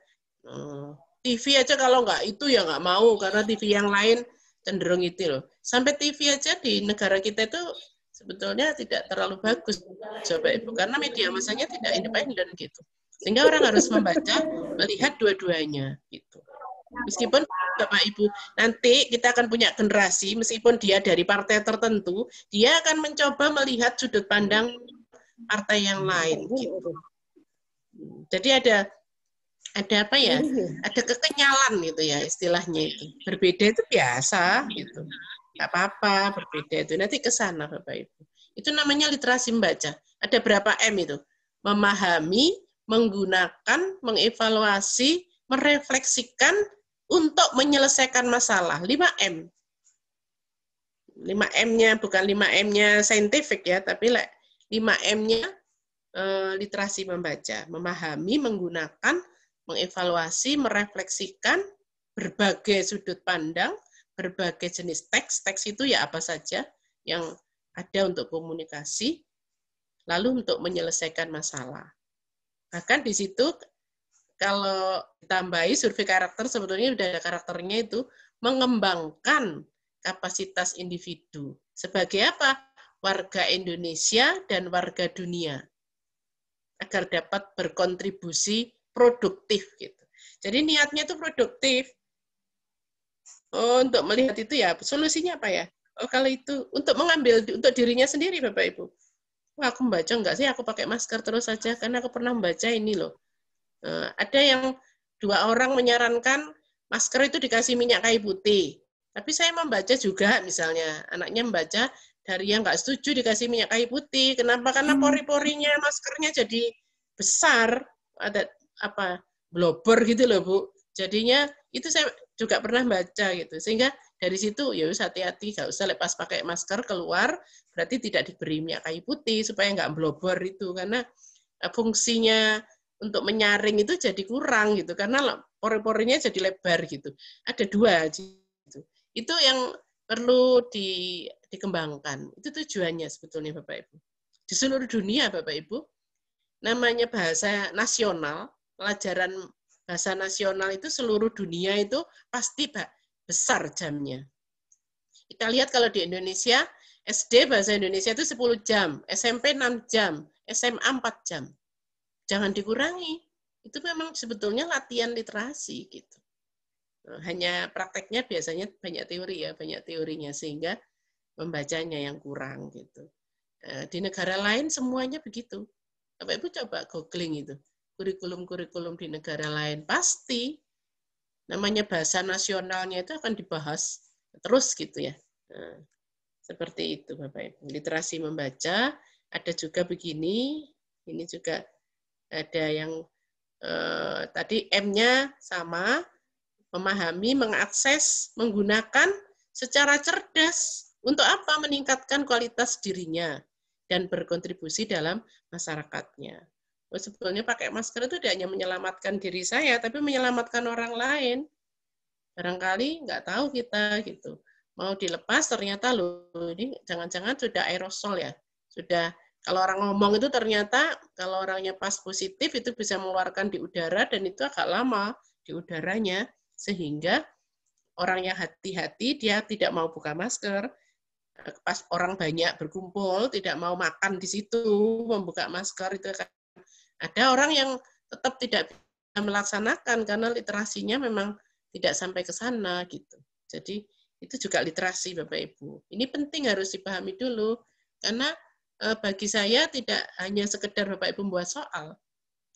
uh, eh, TV aja kalau nggak itu ya nggak mau karena TV yang lain cenderung itu loh. Sampai TV aja di negara kita itu sebetulnya tidak terlalu bagus coba Ibu karena media masanya tidak independen gitu. Sehingga orang harus membaca melihat dua-duanya gitu. Meskipun Bapak Ibu nanti kita akan punya generasi meskipun dia dari partai tertentu, dia akan mencoba melihat sudut pandang partai yang lain gitu. Jadi ada ada apa ya? Iya. Ada kekenyalan gitu ya istilahnya itu. Berbeda itu biasa gitu nggak apa-apa berbeda itu nanti ke sana bapak ibu itu namanya literasi membaca ada berapa m itu memahami menggunakan mengevaluasi merefleksikan untuk menyelesaikan masalah 5 m 5 m nya bukan 5 m nya scientific ya tapi lima m nya eh, literasi membaca memahami menggunakan mengevaluasi merefleksikan berbagai sudut pandang berbagai jenis teks. Teks itu ya apa saja yang ada untuk komunikasi, lalu untuk menyelesaikan masalah. Bahkan di situ kalau ditambahi survei karakter sebetulnya sudah ada karakternya itu mengembangkan kapasitas individu sebagai apa warga Indonesia dan warga dunia agar dapat berkontribusi produktif gitu. Jadi niatnya itu produktif, Oh, untuk melihat itu ya solusinya apa ya? Oh, kalau itu untuk mengambil untuk dirinya sendiri Bapak Ibu. Wah, aku membaca enggak sih aku pakai masker terus saja karena aku pernah membaca ini loh. Nah, ada yang dua orang menyarankan masker itu dikasih minyak kayu putih. Tapi saya membaca juga misalnya anaknya membaca dari yang enggak setuju dikasih minyak kayu putih. Kenapa? Karena hmm. pori-porinya maskernya jadi besar ada apa blober gitu loh bu. Jadinya itu saya juga pernah baca gitu. Sehingga dari situ ya harus hati-hati, nggak usah lepas pakai masker keluar, berarti tidak diberi minyak kayu putih supaya nggak blobor itu karena e, fungsinya untuk menyaring itu jadi kurang gitu karena pori-porinya jadi lebar gitu. Ada dua gitu. Itu yang perlu di, dikembangkan. Itu tujuannya sebetulnya Bapak Ibu. Di seluruh dunia Bapak Ibu, namanya bahasa nasional, pelajaran bahasa nasional itu seluruh dunia itu pasti besar jamnya. Kita lihat kalau di Indonesia, SD bahasa Indonesia itu 10 jam, SMP 6 jam, SMA 4 jam. Jangan dikurangi. Itu memang sebetulnya latihan literasi gitu. Hanya prakteknya biasanya banyak teori ya, banyak teorinya sehingga membacanya yang kurang gitu. Eh, di negara lain semuanya begitu. Bapak Ibu coba googling itu kurikulum-kurikulum di negara lain. Pasti namanya bahasa nasionalnya itu akan dibahas terus gitu ya. Nah, seperti itu Bapak Ibu. Literasi membaca ada juga begini, ini juga ada yang eh, tadi M-nya sama, memahami, mengakses, menggunakan secara cerdas untuk apa meningkatkan kualitas dirinya dan berkontribusi dalam masyarakatnya sebetulnya pakai masker itu tidak hanya menyelamatkan diri saya, tapi menyelamatkan orang lain. Barangkali nggak tahu kita gitu. Mau dilepas ternyata loh ini jangan-jangan sudah aerosol ya. Sudah kalau orang ngomong itu ternyata kalau orangnya pas positif itu bisa mengeluarkan di udara dan itu agak lama di udaranya sehingga orang yang hati-hati dia tidak mau buka masker pas orang banyak berkumpul tidak mau makan di situ membuka masker itu ada orang yang tetap tidak bisa melaksanakan karena literasinya memang tidak sampai ke sana gitu. Jadi itu juga literasi Bapak Ibu. Ini penting harus dipahami dulu karena eh, bagi saya tidak hanya sekedar Bapak Ibu membuat soal,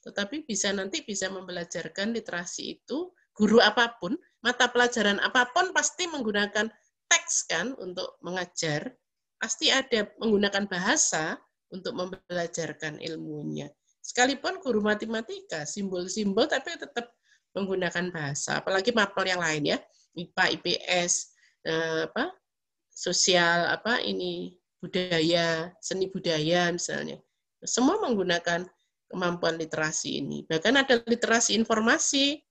tetapi bisa nanti bisa membelajarkan literasi itu guru apapun, mata pelajaran apapun pasti menggunakan teks kan untuk mengajar, pasti ada menggunakan bahasa untuk membelajarkan ilmunya. Sekalipun guru matematika, simbol-simbol tapi tetap menggunakan bahasa, apalagi mapel yang lain ya, IPA, IPS, eh, apa, sosial, apa ini budaya, seni budaya misalnya. Semua menggunakan kemampuan literasi ini. Bahkan ada literasi informasi.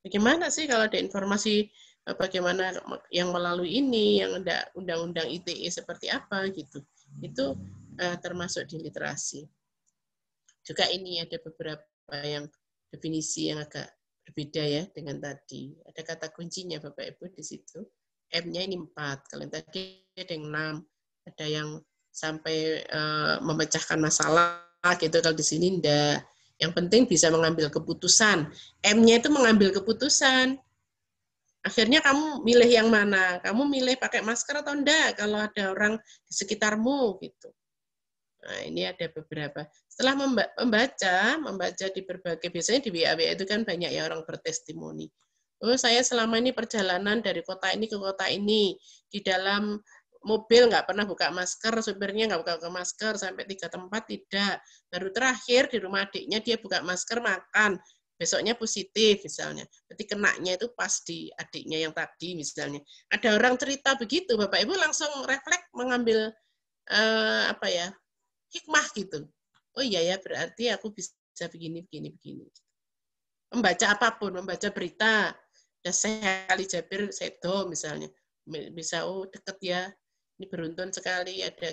Bagaimana sih kalau ada informasi eh, bagaimana yang melalui ini, yang ada undang-undang ITE seperti apa gitu. Itu eh, termasuk di literasi. Juga ini ada beberapa yang definisi yang agak berbeda ya dengan tadi. Ada kata kuncinya Bapak Ibu di situ. M-nya ini 4. Kalian tadi ada yang 6, ada yang sampai uh, memecahkan masalah gitu kalau di sini ndak. Yang penting bisa mengambil keputusan. M-nya itu mengambil keputusan. Akhirnya kamu milih yang mana? Kamu milih pakai masker atau enggak kalau ada orang di sekitarmu gitu. Nah, ini ada beberapa. Setelah membaca, membaca di berbagai, biasanya di wa itu kan banyak ya orang bertestimoni. Oh, saya selama ini perjalanan dari kota ini ke kota ini, di dalam mobil nggak pernah buka masker, supirnya nggak buka, buka masker, sampai tiga tempat tidak. Baru terakhir di rumah adiknya dia buka masker, makan, besoknya positif misalnya. Berarti kenaknya itu pas di adiknya yang tadi misalnya. Ada orang cerita begitu, Bapak Ibu langsung refleks mengambil eh, apa ya hikmah gitu. Oh iya ya, berarti aku bisa begini, begini, begini. Membaca apapun, membaca berita, Dan ya, saya kali Jabir Sedo misalnya, bisa oh deket ya, ini beruntun sekali ada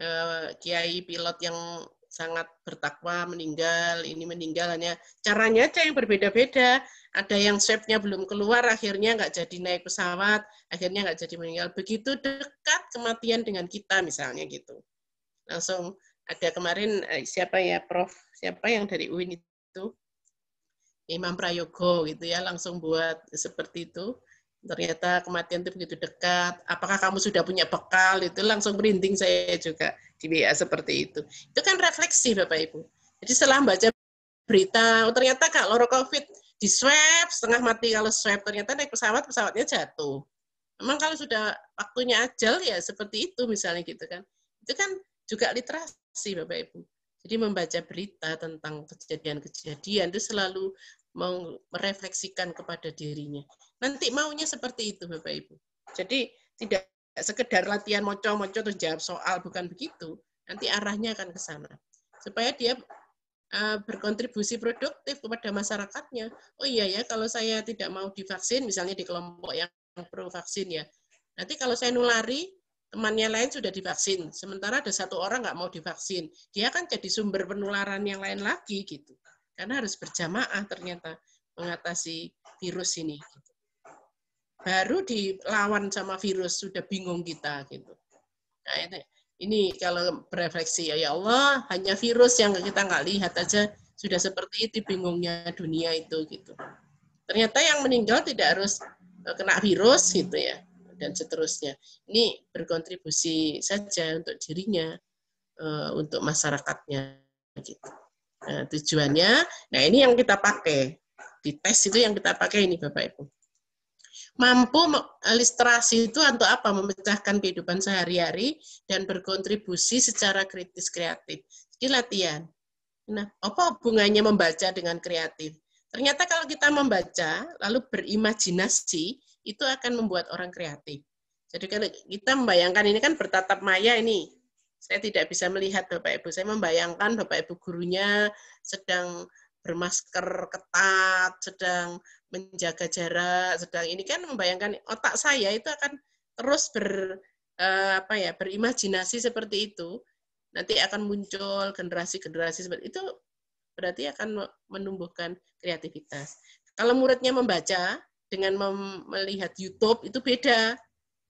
uh, kiai pilot yang sangat bertakwa meninggal, ini meninggal hanya caranya aja yang berbeda-beda. Ada yang shape-nya belum keluar, akhirnya nggak jadi naik pesawat, akhirnya nggak jadi meninggal. Begitu dekat kematian dengan kita misalnya gitu langsung ada kemarin eh, siapa ya Prof siapa yang dari UIN itu Imam Prayogo gitu ya langsung buat seperti itu ternyata kematian itu begitu dekat apakah kamu sudah punya bekal itu langsung merinding saya juga di BA seperti itu itu kan refleksi Bapak Ibu jadi setelah baca berita oh ternyata kak loro covid di swab setengah mati kalau swab ternyata naik pesawat pesawatnya jatuh memang kalau sudah waktunya ajal ya seperti itu misalnya gitu kan itu kan juga literasi Bapak Ibu. Jadi membaca berita tentang kejadian-kejadian itu selalu merefleksikan kepada dirinya. Nanti maunya seperti itu Bapak Ibu. Jadi tidak sekedar latihan moco-moco terus jawab soal, bukan begitu. Nanti arahnya akan ke sana. Supaya dia eh, berkontribusi produktif kepada masyarakatnya. Oh iya ya, kalau saya tidak mau divaksin, misalnya di kelompok yang pro vaksin ya, nanti kalau saya nulari, temannya lain sudah divaksin, sementara ada satu orang nggak mau divaksin, dia kan jadi sumber penularan yang lain lagi gitu. Karena harus berjamaah ternyata mengatasi virus ini. Gitu. Baru dilawan sama virus sudah bingung kita gitu. Nah, ini, ini kalau berefleksi ya, ya Allah, hanya virus yang kita nggak lihat aja sudah seperti itu bingungnya dunia itu gitu. Ternyata yang meninggal tidak harus eh, kena virus gitu ya dan seterusnya. Ini berkontribusi saja untuk dirinya, eh, untuk masyarakatnya. Gitu. Nah, tujuannya, nah ini yang kita pakai di tes itu yang kita pakai ini Bapak Ibu. Mampu literasi itu untuk apa? Memecahkan kehidupan sehari-hari dan berkontribusi secara kritis kreatif. Ini latihan. Nah, apa hubungannya membaca dengan kreatif? Ternyata kalau kita membaca lalu berimajinasi, itu akan membuat orang kreatif. Jadi kalau kita membayangkan ini kan bertatap maya ini, saya tidak bisa melihat Bapak Ibu. Saya membayangkan Bapak Ibu gurunya sedang bermasker ketat, sedang menjaga jarak, sedang ini kan membayangkan otak saya itu akan terus ber eh, apa ya berimajinasi seperti itu nanti akan muncul generasi-generasi seperti itu berarti akan menumbuhkan kreativitas. Kalau muridnya membaca, dengan melihat YouTube itu beda.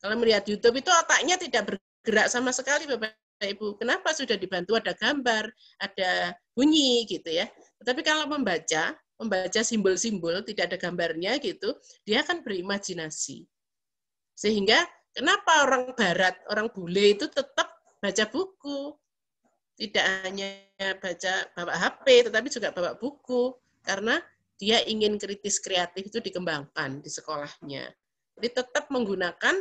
Kalau melihat YouTube itu otaknya tidak bergerak sama sekali Bapak Ibu. Kenapa sudah dibantu ada gambar, ada bunyi gitu ya. Tetapi kalau membaca, membaca simbol-simbol tidak ada gambarnya gitu, dia akan berimajinasi. Sehingga kenapa orang barat, orang bule itu tetap baca buku. Tidak hanya baca bawa HP tetapi juga bawa buku karena dia ingin kritis kreatif itu dikembangkan di sekolahnya. Jadi tetap menggunakan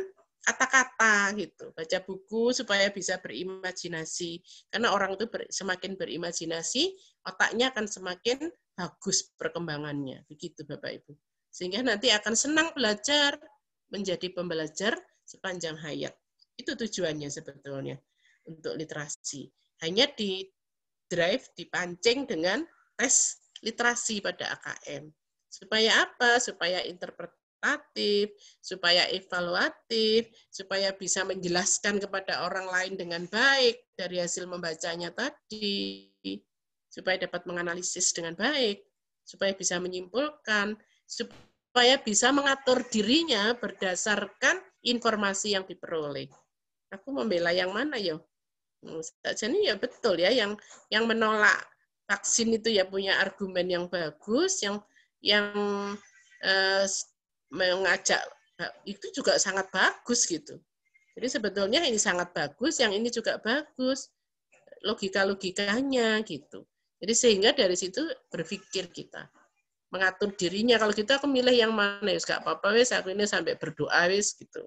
kata-kata gitu, baca buku supaya bisa berimajinasi. Karena orang itu ber, semakin berimajinasi, otaknya akan semakin bagus perkembangannya. Begitu Bapak Ibu. Sehingga nanti akan senang belajar, menjadi pembelajar sepanjang hayat. Itu tujuannya sebetulnya untuk literasi. Hanya di drive, dipancing dengan tes literasi pada AKM. Supaya apa? Supaya interpretatif, supaya evaluatif, supaya bisa menjelaskan kepada orang lain dengan baik dari hasil membacanya tadi, supaya dapat menganalisis dengan baik, supaya bisa menyimpulkan, supaya bisa mengatur dirinya berdasarkan informasi yang diperoleh. Aku membela yang mana yo? ini hmm, ya betul ya yang yang menolak vaksin itu ya punya argumen yang bagus yang yang eh, mengajak eh, itu juga sangat bagus gitu. Jadi sebetulnya ini sangat bagus, yang ini juga bagus. Logika-logikanya gitu. Jadi sehingga dari situ berpikir kita. Mengatur dirinya. Kalau kita gitu aku yang mana, ya gak apa-apa wes, aku ini sampai berdoa wes gitu.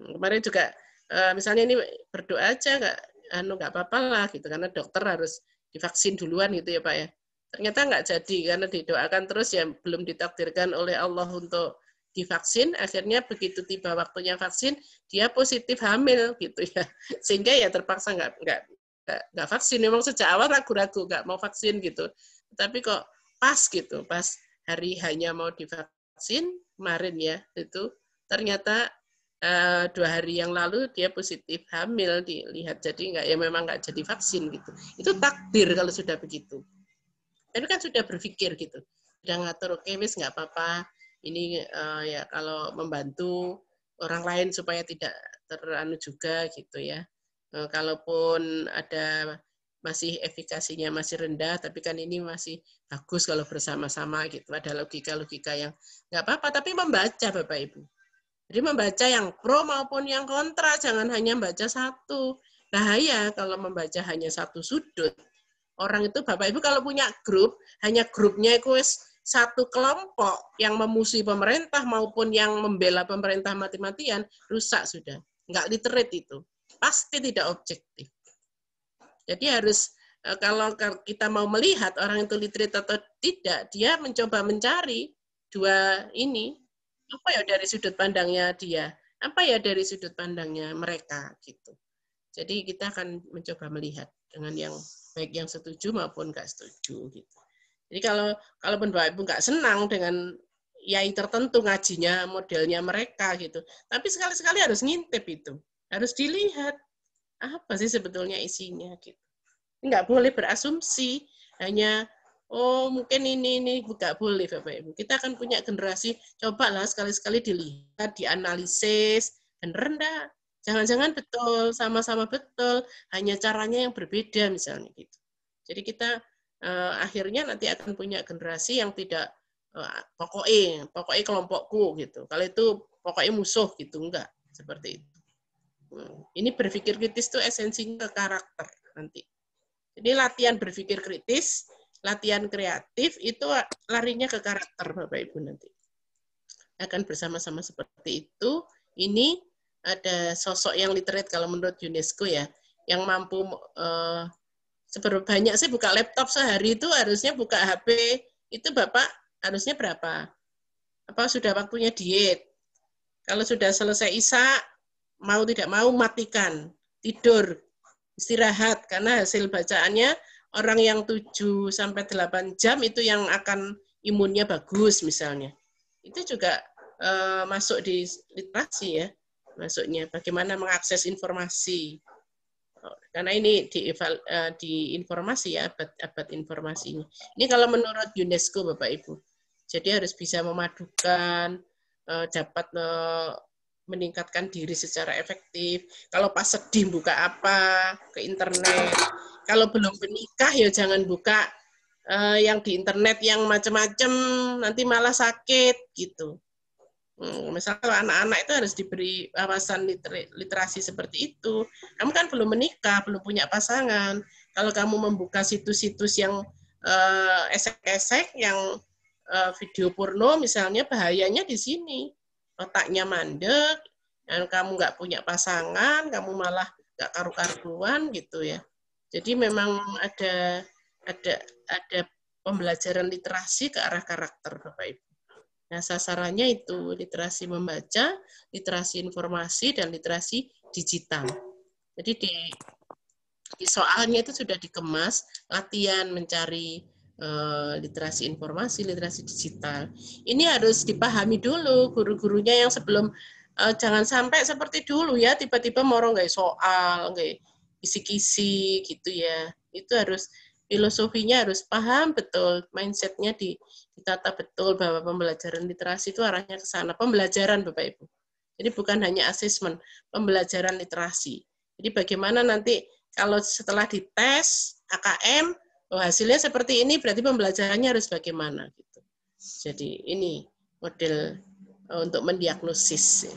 Kemarin juga eh, misalnya ini berdoa aja gak, anu nggak apa-apa lah gitu karena dokter harus divaksin duluan gitu ya Pak ya. Ternyata nggak jadi karena didoakan terus ya belum ditakdirkan oleh Allah untuk divaksin, akhirnya begitu tiba waktunya vaksin, dia positif hamil gitu ya. [LAUGHS] Sehingga ya terpaksa nggak nggak nggak vaksin. Memang sejak awal ragu-ragu nggak mau vaksin gitu. Tapi kok pas gitu, pas hari hanya mau divaksin kemarin ya itu ternyata uh, dua hari yang lalu dia positif hamil dilihat jadi nggak ya memang nggak jadi vaksin gitu itu takdir kalau sudah begitu tapi kan sudah berpikir gitu sudah ngatur oke okay, nggak apa-apa ini uh, ya kalau membantu orang lain supaya tidak teranu juga gitu ya uh, kalaupun ada masih efikasinya masih rendah tapi kan ini masih bagus kalau bersama-sama gitu ada logika-logika yang nggak apa-apa tapi membaca bapak ibu jadi membaca yang pro maupun yang kontra, jangan hanya membaca satu. Bahaya kalau membaca hanya satu sudut. Orang itu Bapak Ibu kalau punya grup, hanya grupnya itu satu kelompok yang memusuhi pemerintah maupun yang membela pemerintah mati-matian, rusak sudah. Nggak literate itu. Pasti tidak objektif. Jadi harus e, kalau kita mau melihat orang itu literate atau tidak, dia mencoba mencari dua ini, apa ya dari sudut pandangnya dia apa ya dari sudut pandangnya mereka gitu jadi kita akan mencoba melihat dengan yang baik yang setuju maupun nggak setuju gitu jadi kalau kalau bapak ibu nggak senang dengan yai tertentu ngajinya modelnya mereka gitu tapi sekali-sekali harus ngintip itu harus dilihat apa sih sebetulnya isinya gitu nggak boleh berasumsi hanya oh mungkin ini ini nggak boleh Bapak Ibu. Kita akan punya generasi, coba lah sekali-sekali dilihat, dianalisis, dan rendah. Jangan-jangan betul, sama-sama betul, hanya caranya yang berbeda misalnya gitu. Jadi kita eh, akhirnya nanti akan punya generasi yang tidak eh, pokoknya, pokoknya kelompokku gitu. Kalau itu pokoknya musuh gitu, enggak seperti itu. Hmm, ini berpikir kritis itu esensinya ke karakter nanti. Jadi latihan berpikir kritis latihan kreatif itu eh, larinya ke karakter Bapak Ibu nanti. Akan bersama-sama seperti itu. Ini ada sosok yang literate kalau menurut UNESCO ya, yang mampu eh, seberapa banyak sih buka laptop sehari itu harusnya buka HP itu Bapak harusnya berapa? Apa sudah waktunya diet? Kalau sudah selesai isa mau tidak mau matikan, tidur, istirahat karena hasil bacaannya orang yang 7 sampai 8 jam itu yang akan imunnya bagus misalnya. Itu juga e, masuk di literasi ya. Masuknya bagaimana mengakses informasi. Oh, karena ini di, eh, di informasi ya, abad-abad informasinya. Ini kalau menurut UNESCO Bapak Ibu. Jadi harus bisa memadukan, eh, dapat meningkatkan diri secara efektif. Kalau pas sedih buka apa ke internet. Kalau belum menikah ya jangan buka uh, yang di internet yang macam-macam nanti malah sakit gitu. Hmm, misalnya anak-anak itu harus diberi wawasan liter literasi seperti itu. Kamu kan belum menikah, belum punya pasangan. Kalau kamu membuka situs-situs yang esek eh, esek-esek, yang uh, video porno misalnya bahayanya di sini otaknya mandek, dan kamu nggak punya pasangan, kamu malah nggak karu-karuan gitu ya. Jadi memang ada ada ada pembelajaran literasi ke arah karakter Bapak Ibu. Nah, sasarannya itu literasi membaca, literasi informasi dan literasi digital. Jadi di, di soalnya itu sudah dikemas latihan mencari Eh, literasi informasi, literasi digital. Ini harus dipahami dulu guru-gurunya yang sebelum uh, jangan sampai seperti dulu ya tiba-tiba morong kayak soal, nggak kisi-kisi gitu ya. Itu harus filosofinya harus paham betul, mindsetnya di, ditata betul bahwa pembelajaran literasi itu arahnya ke sana. Pembelajaran Bapak Ibu. Jadi bukan hanya asesmen, pembelajaran literasi. Jadi bagaimana nanti kalau setelah dites AKM oh hasilnya seperti ini berarti pembelajarannya harus bagaimana gitu. Jadi ini model eh, untuk mendiagnosis. Ya.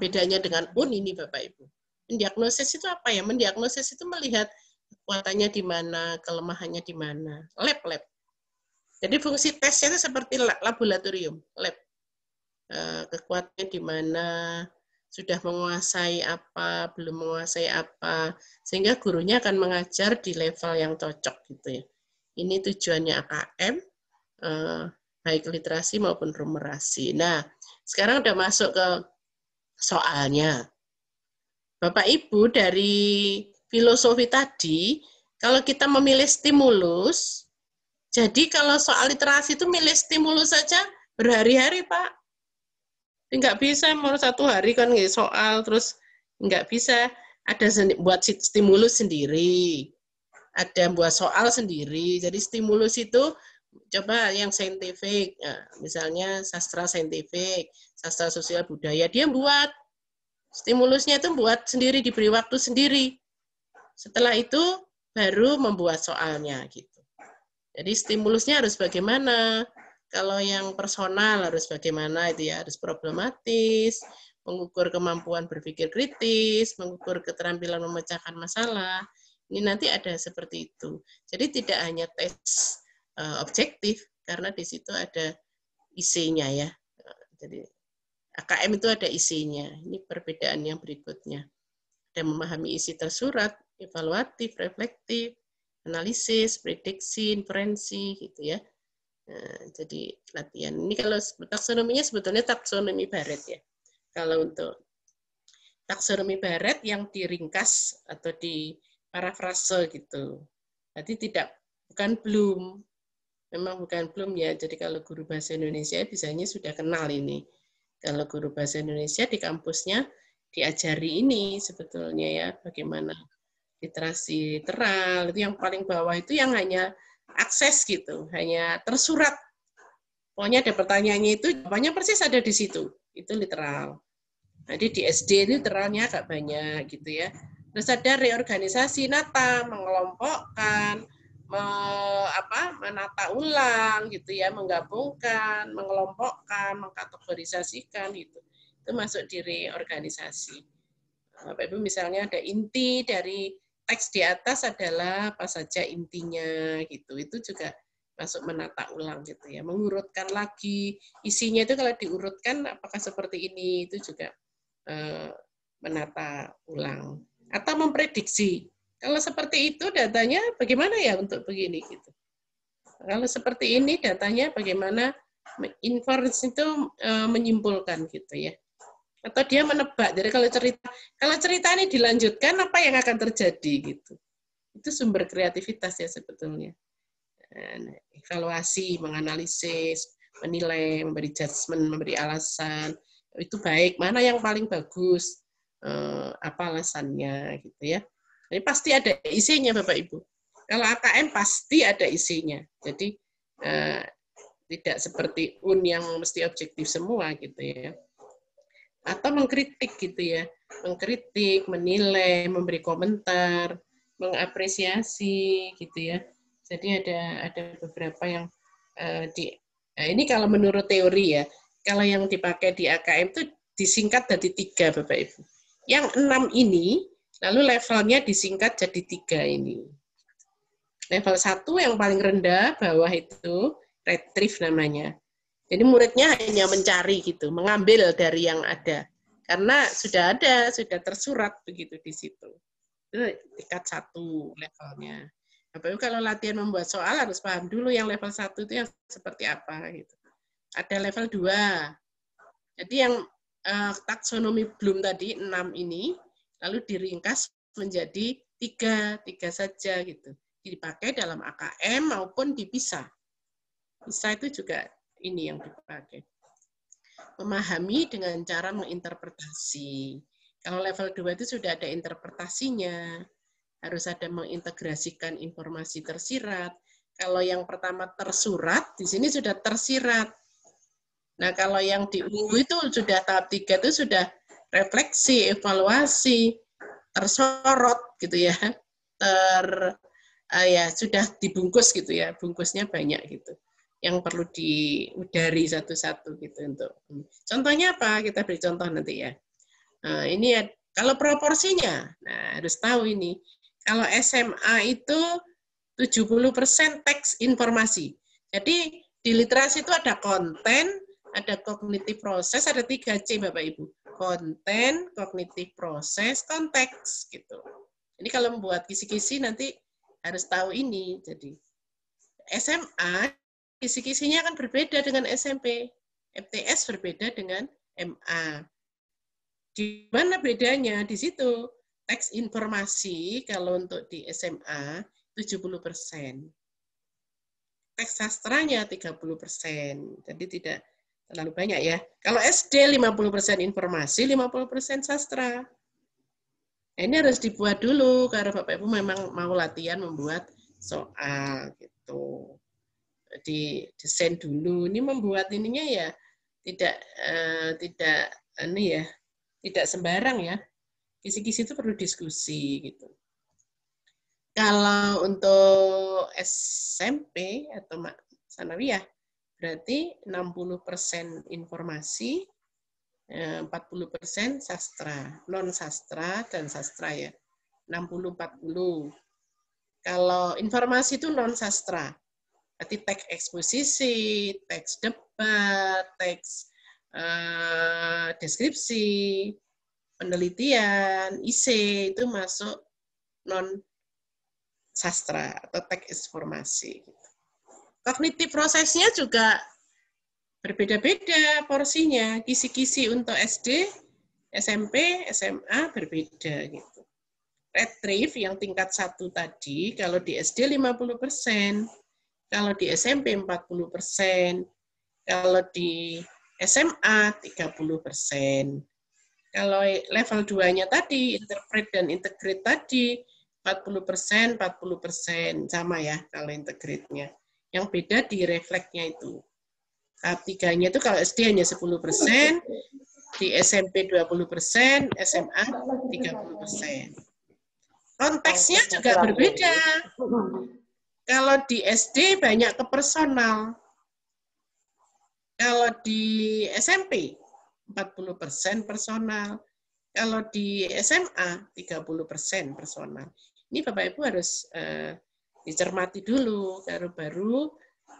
Bedanya dengan UN ini Bapak Ibu. Mendiagnosis itu apa ya? Mendiagnosis itu melihat kekuatannya di mana, kelemahannya di mana. Lab, lab. Jadi fungsi tesnya itu seperti laboratorium, lab. Eh, kekuatannya di mana, sudah menguasai apa, belum menguasai apa, sehingga gurunya akan mengajar di level yang cocok gitu ya. Ini tujuannya AKM, eh, baik literasi maupun numerasi. Nah, sekarang udah masuk ke soalnya. Bapak Ibu dari filosofi tadi, kalau kita memilih stimulus, jadi kalau soal literasi itu milih stimulus saja berhari-hari, Pak nggak bisa mau satu hari kan nggak soal terus nggak bisa ada buat stimulus sendiri ada buat soal sendiri jadi stimulus itu coba yang saintifik nah, misalnya sastra saintifik sastra sosial budaya dia buat stimulusnya itu buat sendiri diberi waktu sendiri setelah itu baru membuat soalnya gitu jadi stimulusnya harus bagaimana kalau yang personal harus bagaimana itu ya harus problematis, mengukur kemampuan berpikir kritis, mengukur keterampilan memecahkan masalah. Ini nanti ada seperti itu. Jadi tidak hanya tes uh, objektif karena di situ ada isinya ya. Eh, jadi AKM itu ada isinya. Ini perbedaan yang berikutnya. Ada memahami isi tersurat, evaluatif, reflektif, analisis, prediksi, inferensi gitu ya Nah, jadi latihan ini kalau taksonominya sebetulnya taksonomi barat ya. Kalau untuk taksonomi barat yang diringkas atau di parafrase gitu. Berarti tidak bukan belum memang bukan belum ya. Jadi kalau guru bahasa Indonesia biasanya sudah kenal ini. Kalau guru bahasa Indonesia di kampusnya diajari ini sebetulnya ya bagaimana literasi literal itu yang paling bawah itu yang hanya akses gitu, hanya tersurat. Pokoknya ada pertanyaannya itu, jawabannya persis ada di situ. Itu literal. Jadi di SD ini literalnya agak banyak gitu ya. Terus ada reorganisasi nata, mengelompokkan, me, apa, menata ulang gitu ya, menggabungkan, mengelompokkan, mengkategorisasikan gitu. Itu masuk di reorganisasi. Bapak Ibu misalnya ada inti dari teks di atas adalah apa saja intinya gitu. Itu juga masuk menata ulang gitu ya, mengurutkan lagi isinya itu kalau diurutkan apakah seperti ini itu juga eh, menata ulang atau memprediksi. Kalau seperti itu datanya bagaimana ya untuk begini gitu. Kalau seperti ini datanya bagaimana inference itu eh, menyimpulkan gitu ya atau dia menebak. Jadi kalau cerita kalau cerita ini dilanjutkan apa yang akan terjadi gitu. Itu sumber kreativitas ya sebetulnya. Dan evaluasi, menganalisis, menilai, memberi judgement, memberi alasan itu baik, mana yang paling bagus, eh, apa alasannya gitu ya. ini pasti ada isinya Bapak Ibu. Kalau AKM pasti ada isinya. Jadi eh, tidak seperti UN yang mesti objektif semua gitu ya atau mengkritik gitu ya mengkritik menilai memberi komentar mengapresiasi gitu ya jadi ada ada beberapa yang uh, di nah ini kalau menurut teori ya kalau yang dipakai di AKM itu disingkat jadi tiga bapak ibu yang enam ini lalu levelnya disingkat jadi tiga ini level satu yang paling rendah bawah itu retrieve namanya jadi muridnya hanya mencari gitu, mengambil dari yang ada. Karena sudah ada, sudah tersurat begitu di situ. Itu tingkat satu levelnya. Nah, tapi kalau latihan membuat soal harus paham dulu yang level satu itu yang seperti apa gitu. Ada level dua. Jadi yang uh, taksonomi belum tadi enam ini lalu diringkas menjadi tiga tiga saja gitu. Dipakai dalam AKM maupun dipisah. Bisa itu juga ini yang dipakai. Memahami dengan cara menginterpretasi. Kalau level 2 itu sudah ada interpretasinya, harus ada mengintegrasikan informasi tersirat. Kalau yang pertama tersurat, di sini sudah tersirat. Nah, kalau yang di ungu itu sudah tahap 3 itu sudah refleksi, evaluasi, tersorot gitu ya. Ter uh, ya sudah dibungkus gitu ya, bungkusnya banyak gitu yang perlu diudari satu-satu gitu untuk hmm. contohnya apa kita beri contoh nanti ya nah, ini ya kalau proporsinya nah harus tahu ini kalau SMA itu 70% teks informasi jadi di literasi itu ada konten ada kognitif proses ada tiga C Bapak Ibu konten kognitif proses konteks gitu ini kalau membuat kisi-kisi nanti harus tahu ini jadi SMA kisi-kisinya akan berbeda dengan SMP. MTS berbeda dengan MA. Di mana bedanya? Di situ teks informasi kalau untuk di SMA 70 persen. Teks sastranya 30 persen. Jadi tidak terlalu banyak ya. Kalau SD 50 persen informasi, 50 persen sastra. Nah, ini harus dibuat dulu karena Bapak Ibu memang mau latihan membuat soal gitu di desain dulu. Ini membuat ininya ya tidak uh, tidak ini ya tidak sembarang ya. Kisi-kisi itu perlu diskusi gitu. Kalau untuk SMP atau sanawiyah berarti 60% informasi, 40% eh, sastra, non sastra dan sastra ya. 60 40. Kalau informasi itu non sastra. Berarti teks eksposisi, teks debat, teks eh, deskripsi, penelitian, IC itu masuk non sastra atau teks informasi. Gitu. Kognitif prosesnya juga berbeda-beda porsinya. Kisi-kisi untuk SD, SMP, SMA berbeda gitu. Retrieve yang tingkat satu tadi, kalau di SD 50 persen, kalau di SMP 40 persen, kalau di SMA 30 persen. Kalau level 2-nya tadi, interpret dan integrate tadi, 40 persen, 40 persen. Sama ya kalau integrate-nya. Yang beda di refleksnya itu. Tahap 3-nya itu kalau SD hanya 10 persen, di SMP 20 persen, SMA 30 persen. Konteksnya juga berbeda kalau di SD banyak ke personal. Kalau di SMP 40% personal. Kalau di SMA 30% personal. Ini Bapak Ibu harus eh, dicermati dulu baru-baru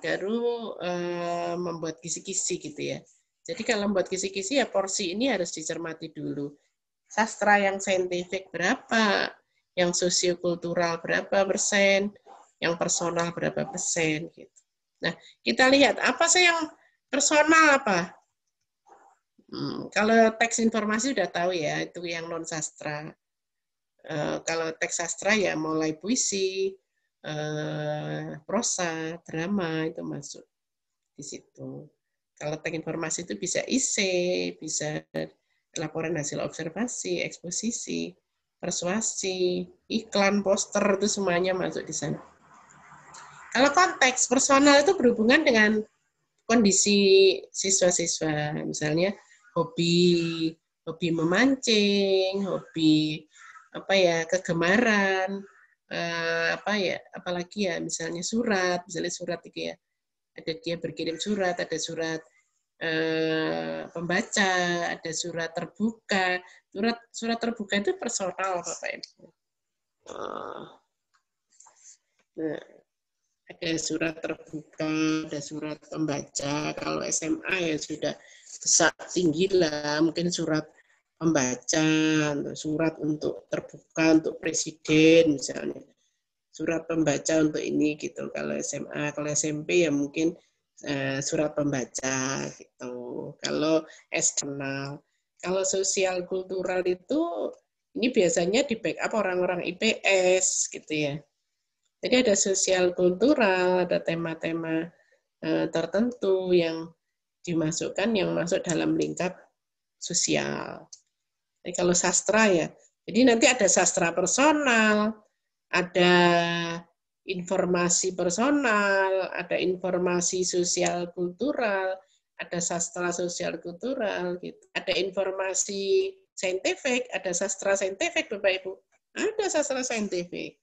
baru eh, membuat kisi-kisi gitu ya. Jadi kalau membuat kisi-kisi ya porsi ini harus dicermati dulu. Sastra yang saintifik berapa, yang sosiokultural berapa persen, yang personal berapa persen gitu. Nah, kita lihat apa sih yang personal apa? Hmm, kalau teks informasi udah tahu ya, itu yang non sastra. Uh, kalau teks sastra ya mulai puisi, uh, prosa, drama itu masuk di situ. Kalau teks informasi itu bisa isi, bisa laporan hasil observasi, eksposisi, persuasi, iklan, poster itu semuanya masuk di sana kalau konteks personal itu berhubungan dengan kondisi siswa-siswa, misalnya hobi hobi memancing, hobi apa ya kegemaran, eh, apa ya apalagi ya misalnya surat, misalnya surat itu ya ada dia berkirim surat, ada surat eh, pembaca, ada surat terbuka, surat surat terbuka itu personal bapak ibu. Ah. Nah, ada surat terbuka, ada surat pembaca. Kalau SMA ya sudah besar tinggi lah, mungkin surat pembaca, surat untuk terbuka untuk presiden misalnya. Surat pembaca untuk ini gitu. Kalau SMA, kalau SMP ya mungkin uh, surat pembaca gitu. Kalau eksternal, kalau sosial kultural itu ini biasanya di backup orang-orang IPS gitu ya jadi ada sosial kultural, ada tema-tema eh, tertentu yang dimasukkan yang masuk dalam lingkup sosial. Jadi kalau sastra ya, jadi nanti ada sastra personal, ada informasi personal, ada informasi sosial kultural, ada sastra sosial kultural gitu. Ada informasi saintifik, ada sastra saintifik Bapak Ibu. Ada sastra saintifik.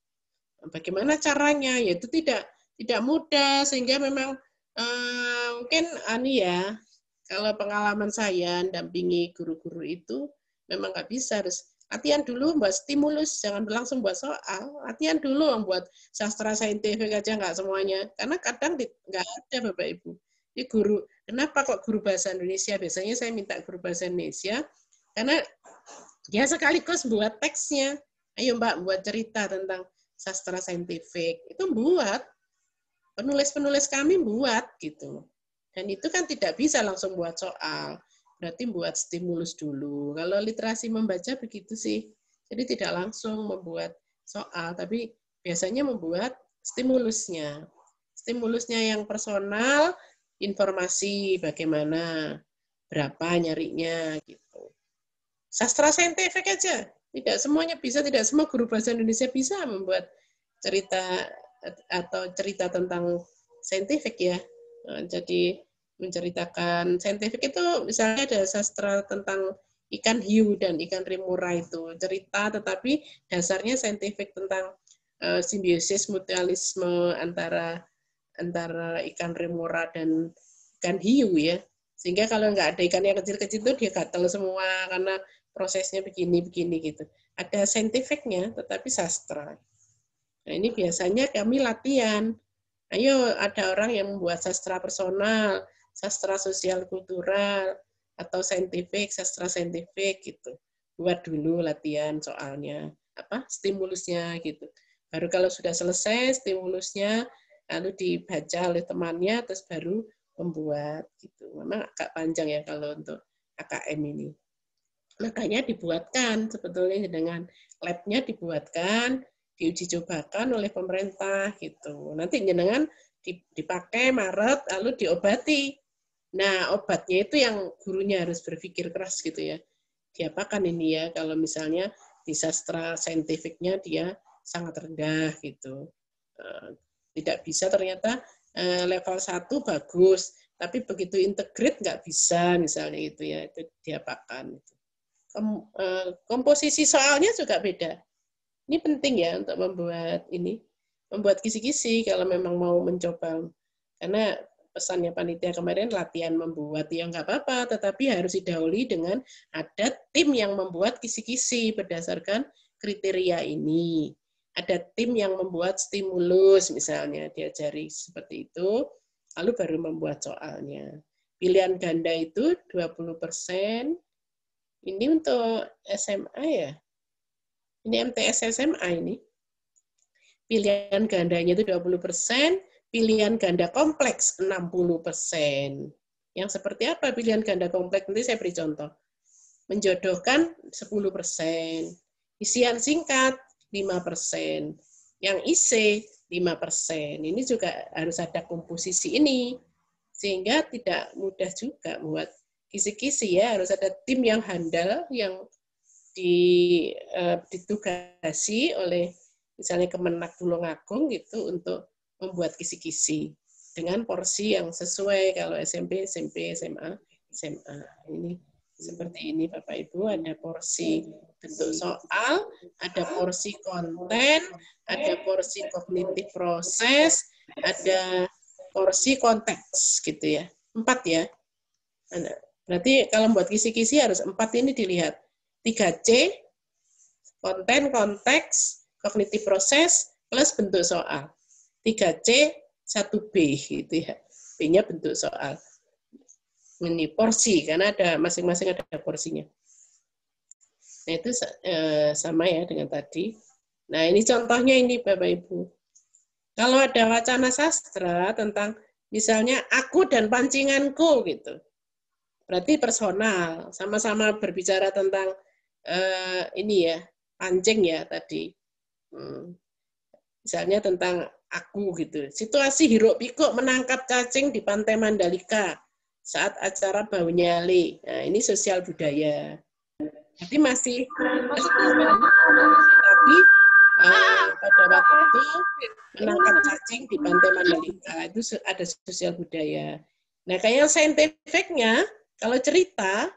Bagaimana caranya? Yaitu tidak tidak mudah sehingga memang eh, mungkin ani ya kalau pengalaman saya dampingi guru-guru itu memang nggak bisa harus latihan dulu buat stimulus jangan langsung buat soal latihan dulu buat sastra saintifik aja nggak semuanya karena kadang nggak ada bapak ibu ini guru kenapa kok guru bahasa Indonesia biasanya saya minta guru bahasa Indonesia karena dia sekaligus buat teksnya ayo mbak buat cerita tentang sastra saintifik itu buat penulis-penulis kami buat gitu dan itu kan tidak bisa langsung buat soal berarti buat stimulus dulu kalau literasi membaca begitu sih jadi tidak langsung membuat soal tapi biasanya membuat stimulusnya stimulusnya yang personal informasi bagaimana berapa nyarinya gitu sastra saintifik aja tidak semuanya bisa, tidak semua guru bahasa Indonesia bisa membuat cerita atau cerita tentang saintifik ya. Nah, jadi menceritakan saintifik itu misalnya ada sastra tentang ikan hiu dan ikan remora itu cerita tetapi dasarnya saintifik tentang eh, simbiosis mutualisme antara antara ikan remora dan ikan hiu ya sehingga kalau nggak ada ikan yang kecil-kecil itu dia gatel semua karena prosesnya begini begini gitu. Ada saintifiknya, tetapi sastra. Nah ini biasanya kami latihan. Ayo ada orang yang membuat sastra personal, sastra sosial kultural, atau saintifik, sastra saintifik gitu. Buat dulu latihan soalnya, apa stimulusnya gitu. Baru kalau sudah selesai stimulusnya, lalu dibaca oleh temannya, terus baru membuat gitu. Memang agak panjang ya kalau untuk AKM ini makanya dibuatkan sebetulnya dengan labnya dibuatkan diuji cobakan oleh pemerintah gitu nanti jenengan dipakai Maret lalu diobati nah obatnya itu yang gurunya harus berpikir keras gitu ya diapakan ini ya kalau misalnya di sastra saintifiknya dia sangat rendah gitu eh, tidak bisa ternyata eh, level satu bagus tapi begitu integrit nggak bisa misalnya itu ya itu diapakan gitu. Eh, komposisi soalnya juga beda. Ini penting ya untuk membuat ini, membuat kisi-kisi kalau memang mau mencoba. Karena pesannya panitia kemarin latihan membuat ya nggak apa-apa, tetapi harus didahului dengan ada tim yang membuat kisi-kisi berdasarkan kriteria ini. Ada tim yang membuat stimulus misalnya diajari seperti itu, lalu baru membuat soalnya. Pilihan ganda itu 20 persen, ini untuk SMA ya. Ini MTS SMA ini. Pilihan gandanya itu 20%, persen, pilihan ganda kompleks 60%. persen. Yang seperti apa pilihan ganda kompleks? Nanti saya beri contoh. Menjodohkan 10%. persen, Isian singkat 5%. persen, Yang IC 5%. persen. Ini juga harus ada komposisi ini. Sehingga tidak mudah juga buat kisi-kisi ya harus ada tim yang handal yang di uh, ditugasi oleh misalnya Kemenak Tulungagung gitu untuk membuat kisi-kisi dengan porsi yang sesuai kalau SMP SMP SMA SMA ini seperti ini Bapak Ibu ada porsi bentuk soal ada porsi konten ada porsi kognitif proses ada porsi konteks gitu ya empat ya anak Berarti kalau buat kisi-kisi harus empat ini dilihat. 3C, konten, konteks, kognitif proses, plus bentuk soal. 3C, 1B gitu ya. B-nya bentuk soal. Ini porsi, karena ada masing-masing ada porsinya. Nah, itu eh, sama ya dengan tadi. Nah, ini contohnya ini Bapak-Ibu. Kalau ada wacana sastra tentang misalnya aku dan pancinganku gitu berarti personal sama-sama berbicara tentang uh, ini ya anjing ya tadi hmm. misalnya tentang aku gitu situasi hiruk pikuk menangkap cacing di pantai Mandalika saat acara nyale nah ini sosial budaya jadi masih, tapi uh, pada waktu itu menangkap cacing di pantai Mandalika itu ada sosial budaya nah kayaknya saintifiknya kalau cerita,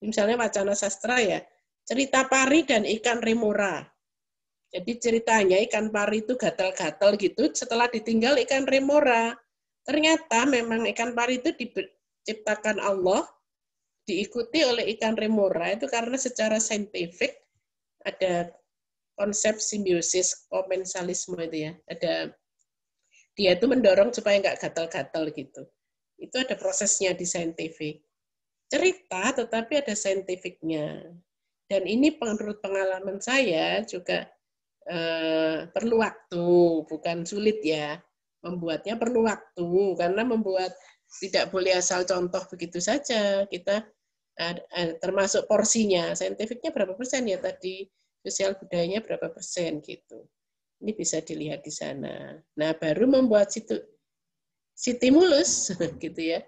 misalnya wacana sastra ya, cerita pari dan ikan remora. Jadi ceritanya ikan pari itu gatal-gatal gitu, setelah ditinggal ikan remora. Ternyata memang ikan pari itu diciptakan Allah, diikuti oleh ikan remora itu karena secara saintifik ada konsep simbiosis komensalisme itu ya. Ada dia itu mendorong supaya nggak gatal-gatal gitu. Itu ada prosesnya di saintifik cerita tetapi ada saintifiknya. Dan ini menurut pengalaman saya juga eh, perlu waktu, bukan sulit ya. Membuatnya perlu waktu karena membuat tidak boleh asal contoh begitu saja. Kita eh, eh termasuk porsinya, saintifiknya berapa persen ya tadi, sosial budayanya berapa persen gitu. Ini bisa dilihat di sana. Nah, baru membuat situ, stimulus [LAUGHS] gitu ya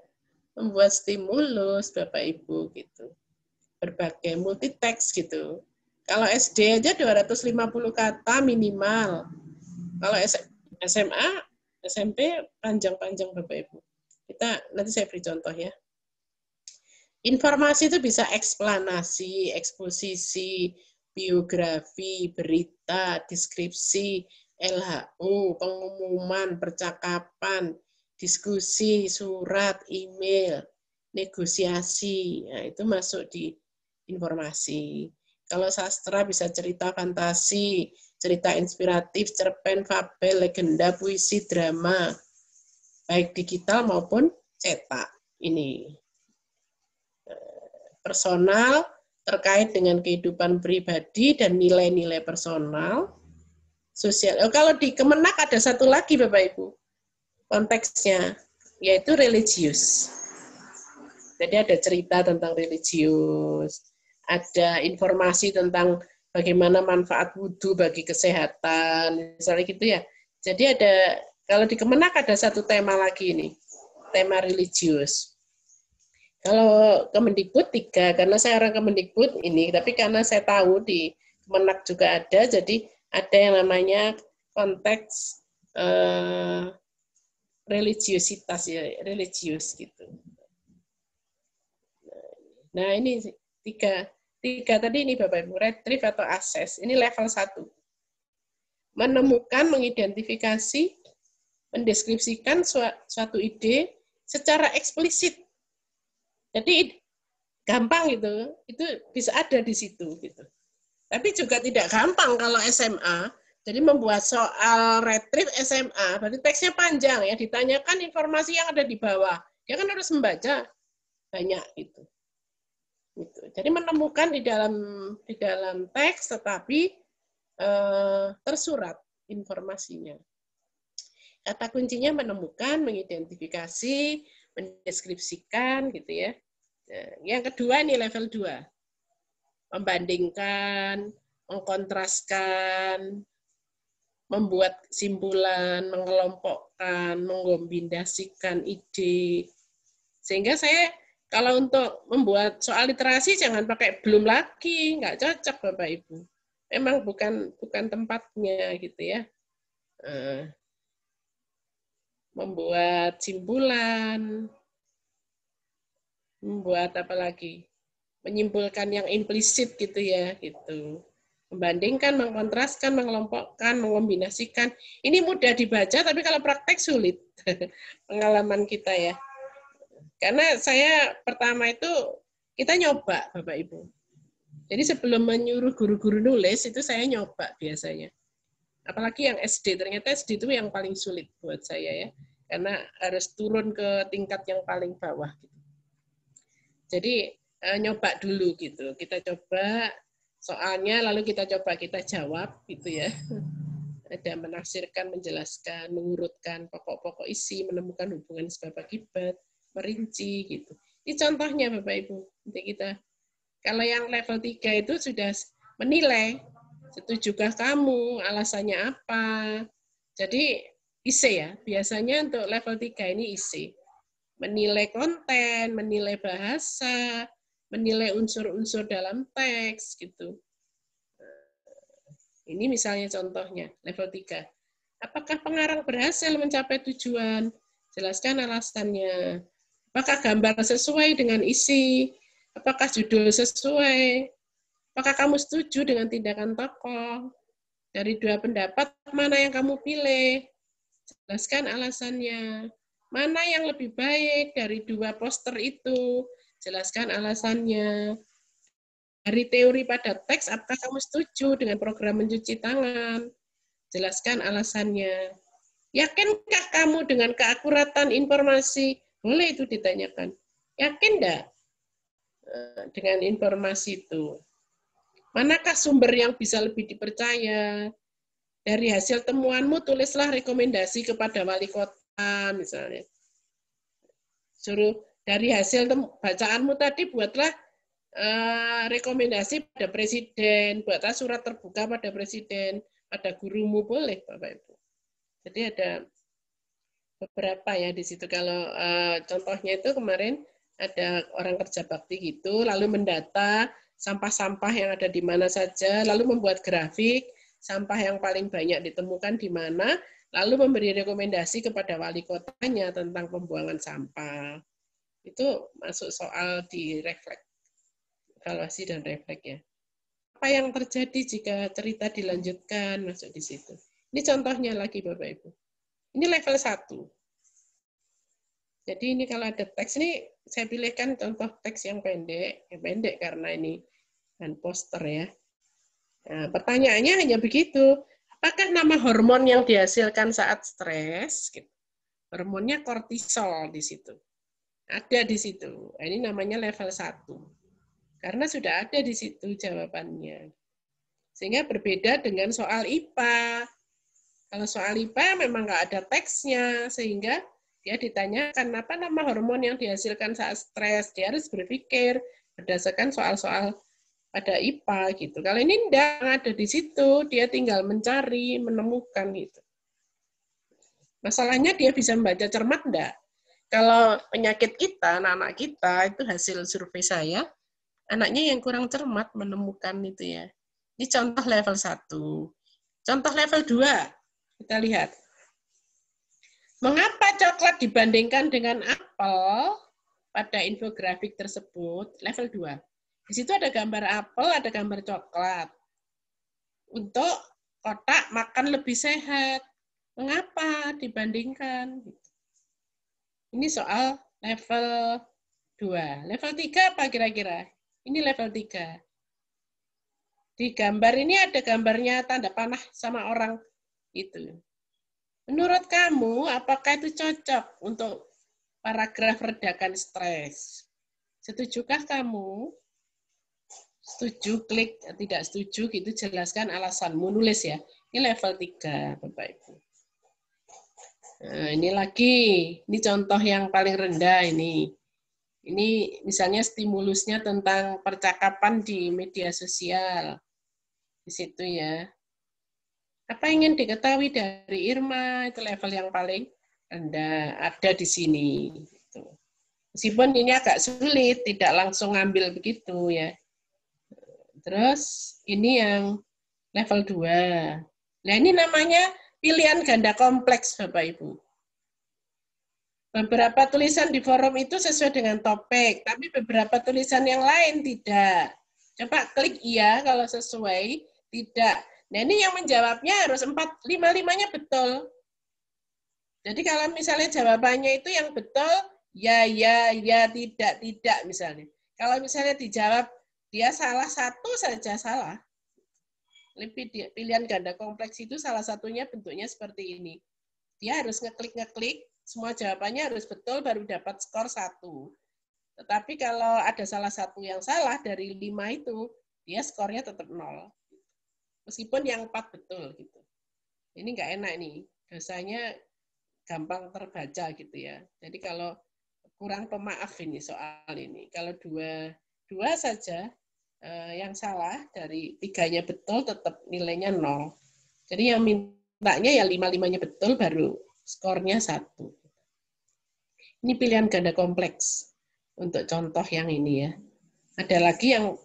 membuat stimulus Bapak Ibu gitu. Berbagai multiteks gitu. Kalau SD aja 250 kata minimal. Kalau SMA, SMP panjang-panjang Bapak Ibu. Kita nanti saya beri contoh ya. Informasi itu bisa eksplanasi, eksposisi, biografi, berita, deskripsi, LHU, pengumuman, percakapan, diskusi, surat, email, negosiasi, nah, itu masuk di informasi. Kalau sastra bisa cerita fantasi, cerita inspiratif, cerpen, fabel, legenda, puisi, drama, baik digital maupun cetak. Ini eh, personal terkait dengan kehidupan pribadi dan nilai-nilai personal sosial. Oh, kalau di Kemenak ada satu lagi Bapak Ibu konteksnya yaitu religius. Jadi ada cerita tentang religius, ada informasi tentang bagaimana manfaat wudhu bagi kesehatan, misalnya gitu ya. Jadi ada kalau di Kemenak ada satu tema lagi ini, tema religius. Kalau Kemendikbud tiga, karena saya orang Kemendikbud ini, tapi karena saya tahu di Kemenak juga ada, jadi ada yang namanya konteks eh, religiositas ya religius gitu nah ini tiga tiga tadi ini bapak ibu retrieve atau akses ini level satu menemukan mengidentifikasi mendeskripsikan suatu ide secara eksplisit jadi gampang gitu itu bisa ada di situ gitu tapi juga tidak gampang kalau SMA jadi membuat soal retrip SMA, berarti teksnya panjang ya, ditanyakan informasi yang ada di bawah. Dia kan harus membaca banyak itu. Gitu. Jadi menemukan di dalam di dalam teks tetapi eh, tersurat informasinya. Kata kuncinya menemukan, mengidentifikasi, mendeskripsikan gitu ya. Nah, yang kedua ini level 2. Membandingkan, mengkontraskan, membuat simpulan, mengelompokkan, mengombinasikan ide. Sehingga saya kalau untuk membuat soal literasi jangan pakai belum lagi, nggak cocok Bapak Ibu. Memang bukan bukan tempatnya gitu ya. Eh, membuat simpulan, membuat apa lagi? Menyimpulkan yang implisit gitu ya, gitu membandingkan, mengkontraskan, mengelompokkan, mengombinasikan. Ini mudah dibaca, tapi kalau praktek sulit [LAUGHS] pengalaman kita ya. Karena saya pertama itu kita nyoba, Bapak Ibu. Jadi sebelum menyuruh guru-guru nulis itu saya nyoba biasanya. Apalagi yang SD, ternyata SD itu yang paling sulit buat saya ya. Karena harus turun ke tingkat yang paling bawah gitu. Jadi eh, nyoba dulu gitu. Kita coba soalnya lalu kita coba kita jawab gitu ya [LAUGHS] ada menafsirkan menjelaskan mengurutkan pokok-pokok isi menemukan hubungan sebab akibat merinci gitu ini contohnya bapak ibu nanti kita kalau yang level 3 itu sudah menilai setujukah kamu alasannya apa jadi isi ya biasanya untuk level 3 ini isi, menilai konten menilai bahasa menilai unsur-unsur dalam teks gitu. Eh, ini misalnya contohnya, level 3. Apakah pengarang berhasil mencapai tujuan? Jelaskan alasannya. Apakah gambar sesuai dengan isi? Apakah judul sesuai? Apakah kamu setuju dengan tindakan tokoh? Dari dua pendapat, mana yang kamu pilih? Jelaskan alasannya. Mana yang lebih baik dari dua poster itu? Jelaskan alasannya. Dari teori pada teks, apakah kamu setuju dengan program mencuci tangan? Jelaskan alasannya. Yakinkah kamu dengan keakuratan informasi? Boleh itu ditanyakan. Yakin enggak eh, dengan informasi itu? Manakah sumber yang bisa lebih dipercaya? Dari hasil temuanmu, tulislah rekomendasi kepada wali kota, misalnya. Suruh dari hasil bacaanmu tadi buatlah uh, rekomendasi pada presiden, buatlah surat terbuka pada presiden, pada gurumu boleh Bapak Ibu. Jadi ada beberapa ya di situ. Kalau uh, contohnya itu kemarin ada orang kerja bakti gitu, lalu mendata sampah-sampah yang ada di mana saja, lalu membuat grafik sampah yang paling banyak ditemukan di mana, lalu memberi rekomendasi kepada wali kotanya tentang pembuangan sampah. Itu masuk soal di refleks, evaluasi dan refleks ya. Apa yang terjadi jika cerita dilanjutkan masuk di situ. Ini contohnya lagi Bapak Ibu. Ini level satu Jadi ini kalau ada teks ini saya pilihkan contoh teks yang pendek, yang pendek karena ini dan poster ya. Nah, pertanyaannya hanya begitu. Apakah nama hormon yang dihasilkan saat stres? Gitu hormonnya kortisol di situ. Ada di situ. Nah, ini namanya level 1. Karena sudah ada di situ jawabannya. Sehingga berbeda dengan soal IPA. Kalau soal IPA memang nggak ada teksnya, sehingga dia ditanyakan apa nama hormon yang dihasilkan saat stres. Dia harus berpikir berdasarkan soal-soal pada IPA gitu. Kalau ini enggak ada di situ, dia tinggal mencari, menemukan gitu. Masalahnya dia bisa membaca cermat enggak? Kalau penyakit kita, anak-anak kita, itu hasil survei saya, anaknya yang kurang cermat menemukan itu ya. Ini contoh level 1. Contoh level 2, kita lihat. Mengapa coklat dibandingkan dengan apel pada infografik tersebut? Level 2. Di situ ada gambar apel, ada gambar coklat. Untuk kotak makan lebih sehat. Mengapa dibandingkan? Ini soal level 2. Level 3 apa kira-kira? Ini level 3. Di gambar ini ada gambarnya tanda panah sama orang itu. Menurut kamu, apakah itu cocok untuk paragraf redakan stres? Setujukah kamu? Setuju, klik, tidak setuju, gitu jelaskan alasanmu. Nulis ya. Ini level 3, Bapak-Ibu. Nah, ini lagi, ini contoh yang paling rendah ini. Ini misalnya stimulusnya tentang percakapan di media sosial. Di situ ya. Apa ingin diketahui dari Irma? Itu level yang paling rendah ada di sini. Gitu. Meskipun ini agak sulit, tidak langsung ngambil begitu ya. Terus ini yang level 2. Nah ini namanya pilihan ganda kompleks Bapak Ibu. Beberapa tulisan di forum itu sesuai dengan topik, tapi beberapa tulisan yang lain tidak. Coba klik iya kalau sesuai, tidak. Nah ini yang menjawabnya harus empat lima limanya betul. Jadi kalau misalnya jawabannya itu yang betul, ya, ya, ya, tidak, tidak misalnya. Kalau misalnya dijawab, dia salah satu saja salah, Lipid pilihan ganda kompleks itu salah satunya bentuknya seperti ini. Dia harus ngeklik-ngeklik, semua jawabannya harus betul baru dapat skor satu. Tetapi kalau ada salah satu yang salah dari lima itu, dia skornya tetap nol. Meskipun yang empat betul gitu. Ini nggak enak nih, dosanya gampang terbaca gitu ya. Jadi kalau kurang pemaaf ini soal ini. Kalau dua dua saja Eh, yang salah dari tiganya betul tetap nilainya nol. Jadi yang mintanya ya lima-limanya betul baru skornya satu. Ini pilihan ganda kompleks untuk contoh yang ini ya. Ada lagi yang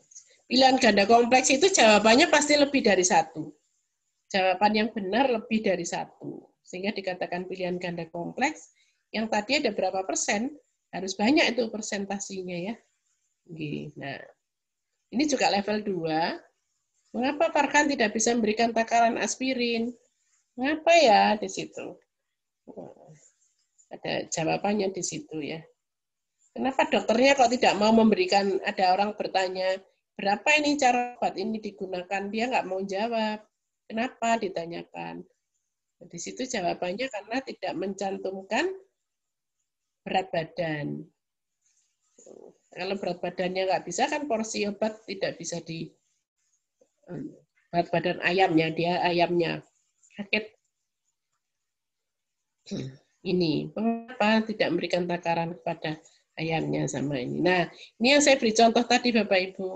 pilihan ganda kompleks itu jawabannya pasti lebih dari satu. Jawaban yang benar lebih dari satu. Sehingga dikatakan pilihan ganda kompleks yang tadi ada berapa persen, harus banyak itu persentasinya ya. Nah, ini juga level 2. Mengapa Farkan tidak bisa memberikan takaran aspirin? Mengapa ya di situ? Hmm, ada jawabannya di situ ya. Kenapa dokternya kok tidak mau memberikan, ada orang bertanya, berapa ini cara obat ini digunakan? Dia nggak mau jawab. Kenapa ditanyakan? Nah, di situ jawabannya karena tidak mencantumkan berat badan. Kalau berat badannya nggak bisa kan porsi obat tidak bisa di berat badan ayamnya dia ayamnya sakit ini mengapa tidak memberikan takaran kepada ayamnya sama ini. Nah, ini yang saya beri contoh tadi Bapak Ibu.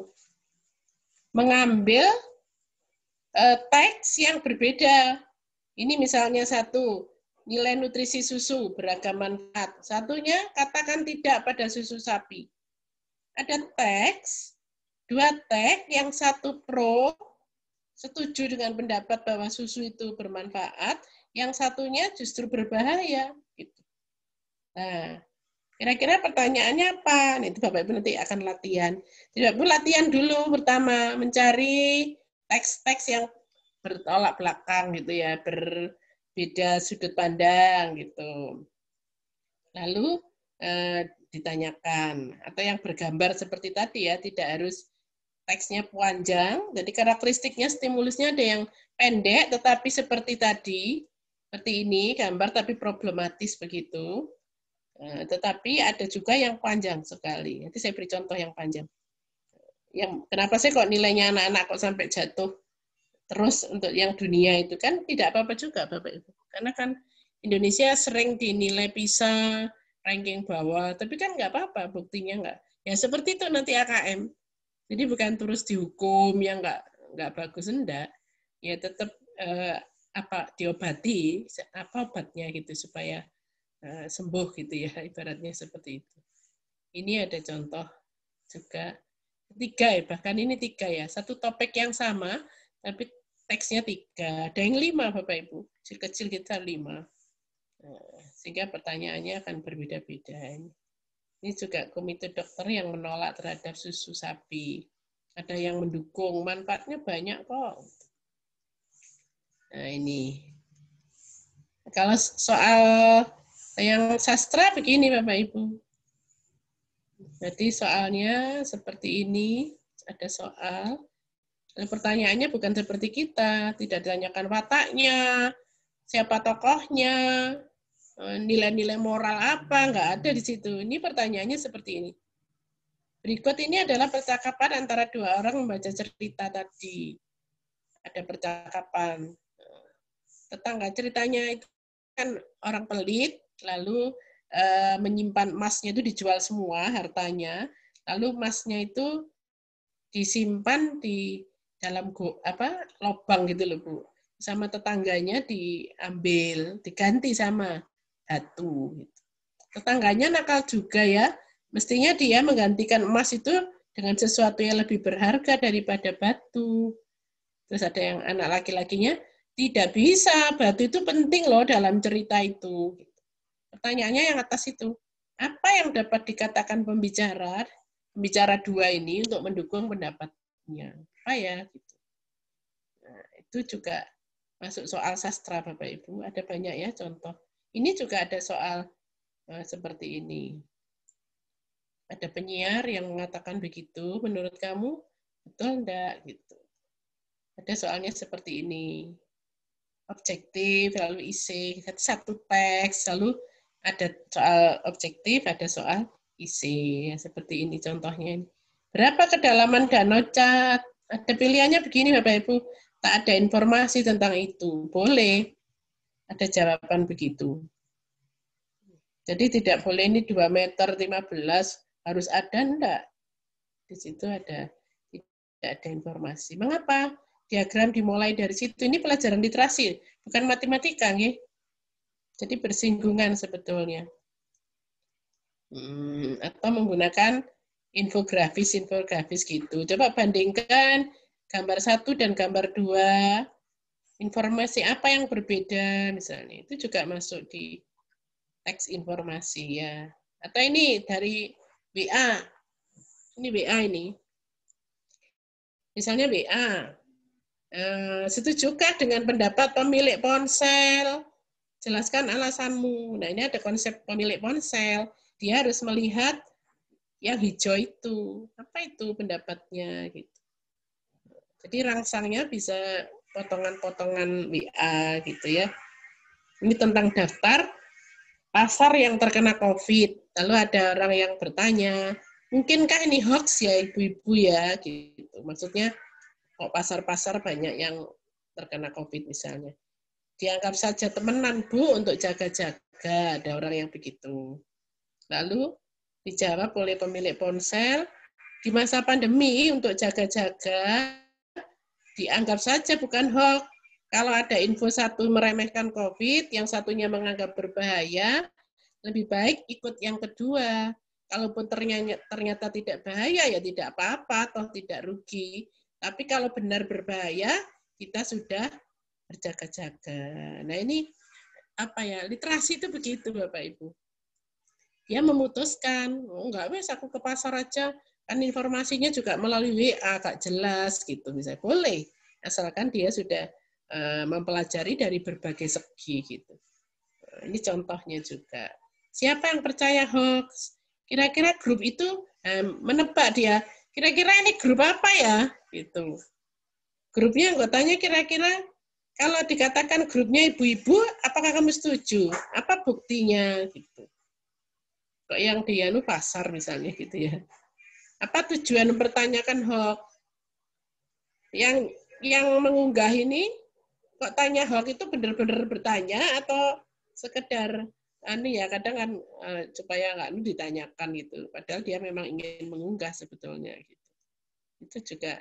Mengambil uh, teks yang berbeda. Ini misalnya satu, nilai nutrisi susu beragam manfaat. Satunya katakan tidak pada susu sapi ada teks, dua teks, yang satu pro, setuju dengan pendapat bahwa susu itu bermanfaat, yang satunya justru berbahaya. Gitu. Nah, kira-kira pertanyaannya apa? Nah, itu Bapak Ibu nanti akan latihan. tidak perlu latihan dulu pertama, mencari teks-teks yang bertolak belakang gitu ya, berbeda sudut pandang gitu. Lalu eh, ditanyakan atau yang bergambar seperti tadi ya tidak harus teksnya panjang jadi karakteristiknya stimulusnya ada yang pendek tetapi seperti tadi seperti ini gambar tapi problematis begitu eh, tetapi ada juga yang panjang sekali nanti saya beri contoh yang panjang yang kenapa sih kok nilainya anak-anak kok sampai jatuh terus untuk yang dunia itu kan tidak apa-apa juga Bapak Ibu karena kan Indonesia sering dinilai pisang ranking bawah, tapi kan nggak apa-apa buktinya nggak. Ya seperti itu nanti AKM. Jadi bukan terus dihukum yang nggak nggak bagus enggak. Ya tetap eh, apa diobati apa obatnya gitu supaya eh, sembuh gitu ya [LAUGHS] ibaratnya seperti itu. Ini ada contoh juga tiga ya bahkan ini tiga ya satu topik yang sama tapi teksnya tiga ada yang lima bapak ibu si kecil kita lima sehingga pertanyaannya akan berbeda-beda. Ini juga komite dokter yang menolak terhadap susu sapi. Ada yang mendukung, manfaatnya banyak kok. Nah ini. Kalau soal yang sastra begini Bapak Ibu. Jadi soalnya seperti ini, ada soal. Dan nah, pertanyaannya bukan seperti kita, tidak ditanyakan wataknya, siapa tokohnya, Eh, nilai-nilai moral apa, nggak ada di situ. Ini pertanyaannya seperti ini. Berikut ini adalah percakapan antara dua orang membaca cerita tadi. Ada percakapan. Eh, tetangga ceritanya itu kan orang pelit, lalu e, menyimpan emasnya itu dijual semua hartanya, lalu emasnya itu disimpan di dalam go, apa lobang gitu loh bu, sama tetangganya diambil, diganti sama batu. Gitu. Tetangganya nakal juga ya. Mestinya dia menggantikan emas itu dengan sesuatu yang lebih berharga daripada batu. Terus ada yang anak laki-lakinya, tidak bisa, batu itu penting loh dalam cerita itu. Gitu. Pertanyaannya yang atas itu, apa yang dapat dikatakan pembicara, pembicara dua ini untuk mendukung pendapatnya? Apa ya? Gitu. Nah, itu juga masuk soal sastra Bapak Ibu, ada banyak ya contoh. Ini juga ada soal uh, seperti ini. Ada penyiar yang mengatakan begitu, menurut kamu betul enggak gitu. Ada soalnya seperti ini. Objektif, lalu isi, satu teks, lalu ada soal objektif, ada soal isi. Seperti ini contohnya. Berapa kedalaman danau cat? Ada pilihannya begini Bapak Ibu. Tak ada informasi tentang itu. Boleh. Ada jawaban begitu. Jadi tidak boleh ini 2 meter 15 harus ada enggak? Di situ ada tidak ada informasi. Mengapa? Diagram dimulai dari situ. Ini pelajaran literasi, bukan matematika, ya. Jadi bersinggungan sebetulnya. Hmm, atau menggunakan infografis-infografis gitu. Coba bandingkan gambar satu dan gambar dua informasi apa yang berbeda misalnya itu juga masuk di teks informasi ya atau ini dari WA ini WA ini misalnya WA eh, setujukah dengan pendapat pemilik ponsel jelaskan alasanmu nah ini ada konsep pemilik ponsel dia harus melihat yang hijau itu apa itu pendapatnya gitu jadi rangsangnya bisa potongan-potongan WA gitu ya. Ini tentang daftar pasar yang terkena COVID. Lalu ada orang yang bertanya, mungkinkah ini hoax ya ibu-ibu ya gitu. Maksudnya kok pasar-pasar banyak yang terkena COVID misalnya. Dianggap saja temenan Bu untuk jaga-jaga, ada orang yang begitu. Lalu dijawab oleh pemilik ponsel, di masa pandemi untuk jaga-jaga dianggap saja bukan hoax. Kalau ada info satu meremehkan COVID, yang satunya menganggap berbahaya, lebih baik ikut yang kedua. Kalaupun ternyata, ternyata tidak bahaya, ya tidak apa-apa, toh tidak rugi. Tapi kalau benar berbahaya, kita sudah berjaga-jaga. Nah ini apa ya, literasi itu begitu Bapak Ibu. Dia memutuskan, oh, enggak wes aku ke pasar aja, Kan informasinya juga melalui WA tak jelas gitu misalnya boleh asalkan dia sudah eh, mempelajari dari berbagai segi gitu. Eh, ini contohnya juga. Siapa yang percaya hoax? Kira-kira grup itu eh, menebak dia. Kira-kira ini grup apa ya? Gitu. Grupnya anggotanya kira-kira kalau dikatakan grupnya ibu-ibu, apakah kamu setuju? Apa buktinya? Gitu. Kok yang di Anu Pasar misalnya gitu ya apa tujuan mempertanyakan hoax yang yang mengunggah ini kok tanya hoax itu benar-benar bertanya atau sekedar ini anu ya kadang kan eh, supaya nggak ditanyakan gitu padahal dia memang ingin mengunggah sebetulnya gitu itu juga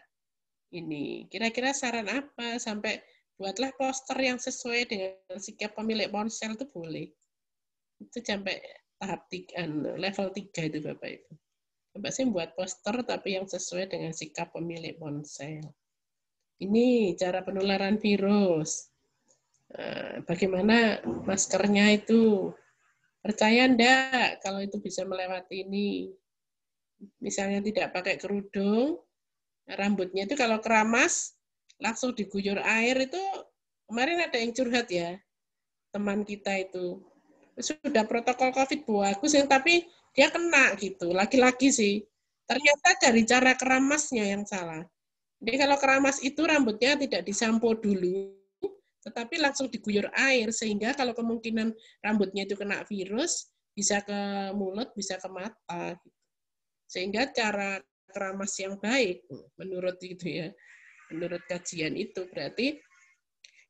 ini kira-kira saran apa sampai buatlah poster yang sesuai dengan sikap pemilik ponsel itu boleh itu sampai tahap tiga, anu, level tiga itu bapak ibu Mbak Sim buat poster tapi yang sesuai dengan sikap pemilik ponsel. Ini cara penularan virus. Eh, bagaimana maskernya itu? Percaya enggak kalau itu bisa melewati ini? Misalnya tidak pakai kerudung, rambutnya itu kalau keramas, langsung diguyur air itu, kemarin ada yang curhat ya, teman kita itu. Sudah protokol COVID bagus, tapi dia kena gitu laki-laki sih ternyata dari cara keramasnya yang salah jadi kalau keramas itu rambutnya tidak disampo dulu tetapi langsung diguyur air sehingga kalau kemungkinan rambutnya itu kena virus bisa ke mulut bisa ke mata gitu. sehingga cara keramas yang baik menurut itu ya menurut kajian itu berarti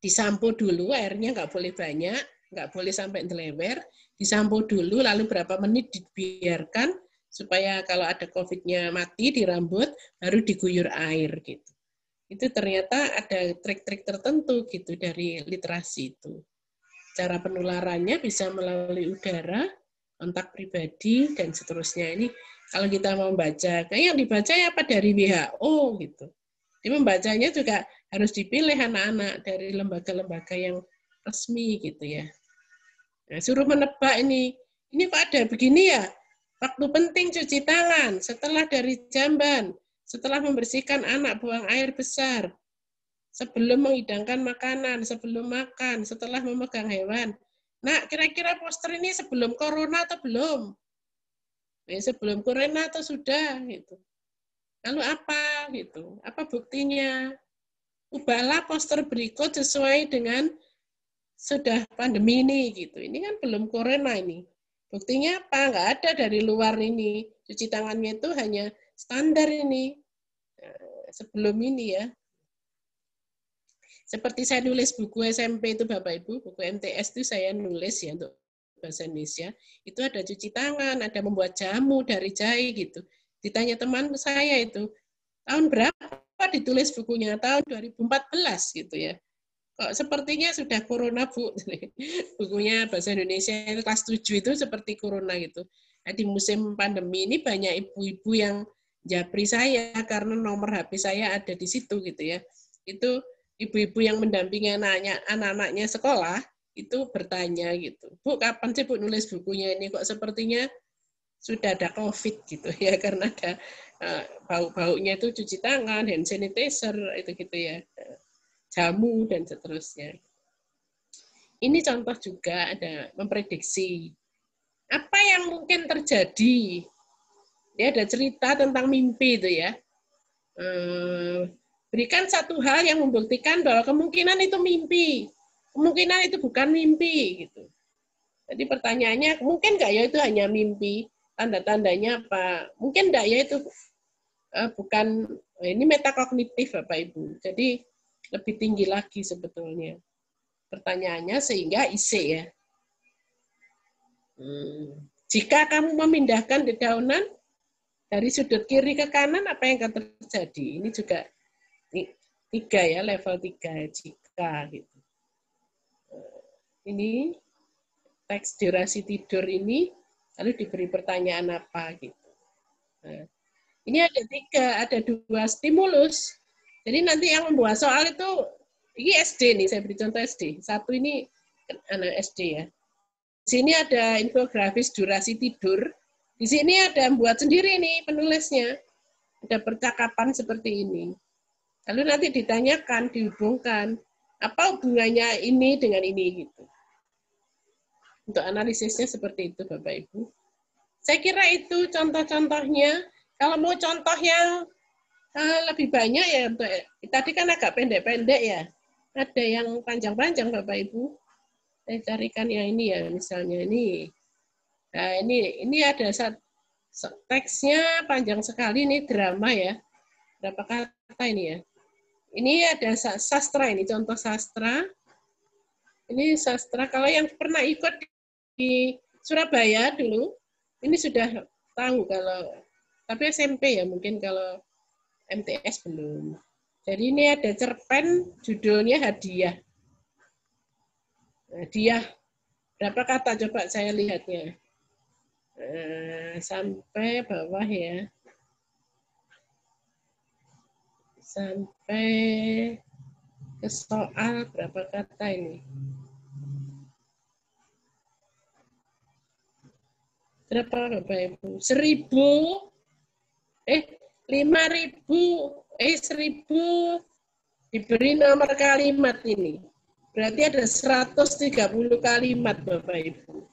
disampo dulu airnya nggak boleh banyak nggak boleh sampai dilewer disampo dulu lalu berapa menit dibiarkan supaya kalau ada COVID-nya mati di rambut baru diguyur air gitu. Itu ternyata ada trik-trik tertentu gitu dari literasi itu. Cara penularannya bisa melalui udara, kontak pribadi dan seterusnya. Ini kalau kita mau baca, kayak yang dibaca ya apa dari WHO gitu. Jadi membacanya juga harus dipilih anak-anak dari lembaga-lembaga yang resmi gitu ya. Nah, suruh menebak ini. Ini kok ada begini ya? Waktu penting cuci tangan, setelah dari jamban, setelah membersihkan anak buang air besar, sebelum menghidangkan makanan, sebelum makan, setelah memegang hewan. Nah, kira-kira poster ini sebelum corona atau belum? Ya, sebelum corona atau sudah gitu. Lalu apa gitu? Apa buktinya? Ubahlah poster berikut sesuai dengan sudah pandemi ini gitu. Ini kan belum corona ini. Buktinya apa? Enggak ada dari luar ini. Cuci tangannya itu hanya standar ini. Eh, sebelum ini ya. Seperti saya nulis buku SMP itu Bapak Ibu, buku MTS itu saya nulis ya untuk bahasa Indonesia. Itu ada cuci tangan, ada membuat jamu dari jahe gitu. Ditanya teman saya itu, tahun berapa ditulis bukunya? Tahun 2014 gitu ya kok sepertinya sudah corona bu [LAUGHS] bukunya bahasa Indonesia itu kelas 7 itu seperti corona gitu nah, di musim pandemi ini banyak ibu-ibu yang japri saya karena nomor HP saya ada di situ gitu ya itu ibu-ibu yang mendampingi anaknya anak-anaknya sekolah itu bertanya gitu bu kapan sih bu nulis bukunya ini kok sepertinya sudah ada covid gitu ya [LAUGHS] karena ada uh, bau-baunya itu cuci tangan hand sanitizer itu gitu ya jamu, dan seterusnya. Ini contoh juga ada memprediksi apa yang mungkin terjadi. Ya, ada cerita tentang mimpi itu ya. Ehm, berikan satu hal yang membuktikan bahwa kemungkinan itu mimpi, kemungkinan itu bukan mimpi gitu. Jadi pertanyaannya, mungkin nggak ya itu hanya mimpi? Tanda-tandanya apa? Mungkin nggak ya itu eh, bukan ini metakognitif Bapak Ibu. Jadi lebih tinggi lagi sebetulnya. Pertanyaannya sehingga IC ya. Hmm. Jika kamu memindahkan dedaunan dari sudut kiri ke kanan, apa yang akan terjadi? Ini juga tiga ya, level tiga jika gitu. Ini teks durasi tidur ini lalu diberi pertanyaan apa gitu. Nah, ini ada tiga, ada dua stimulus, jadi nanti yang membuat soal itu, ini SD nih, saya beri contoh SD. Satu ini anak eh, SD ya. Di sini ada infografis durasi tidur. Di sini ada yang buat sendiri nih penulisnya. Ada percakapan seperti ini. Lalu nanti ditanyakan, dihubungkan, apa hubungannya ini dengan ini gitu. Untuk analisisnya seperti itu Bapak Ibu. Saya kira itu contoh-contohnya. Kalau mau contoh yang Eh, lebih banyak ya untuk tadi kan agak pendek-pendek ya. Ada yang panjang-panjang Bapak Ibu. Saya carikan ya ini ya misalnya ini. Nah, ini ini ada satu teksnya panjang sekali ini drama ya. Berapa kata ini ya? Ini ada sastra ini contoh sastra. Ini sastra kalau yang pernah ikut di Surabaya dulu ini sudah tahu kalau tapi SMP ya mungkin kalau MTS belum. Jadi ini ada cerpen judulnya hadiah. Hadiah. Berapa kata coba saya lihatnya. Eh, sampai bawah ya. Sampai ke soal berapa kata ini. Berapa Bapak Ibu? Seribu eh lima ribu eh seribu diberi nomor kalimat ini. Berarti ada 130 kalimat Bapak Ibu.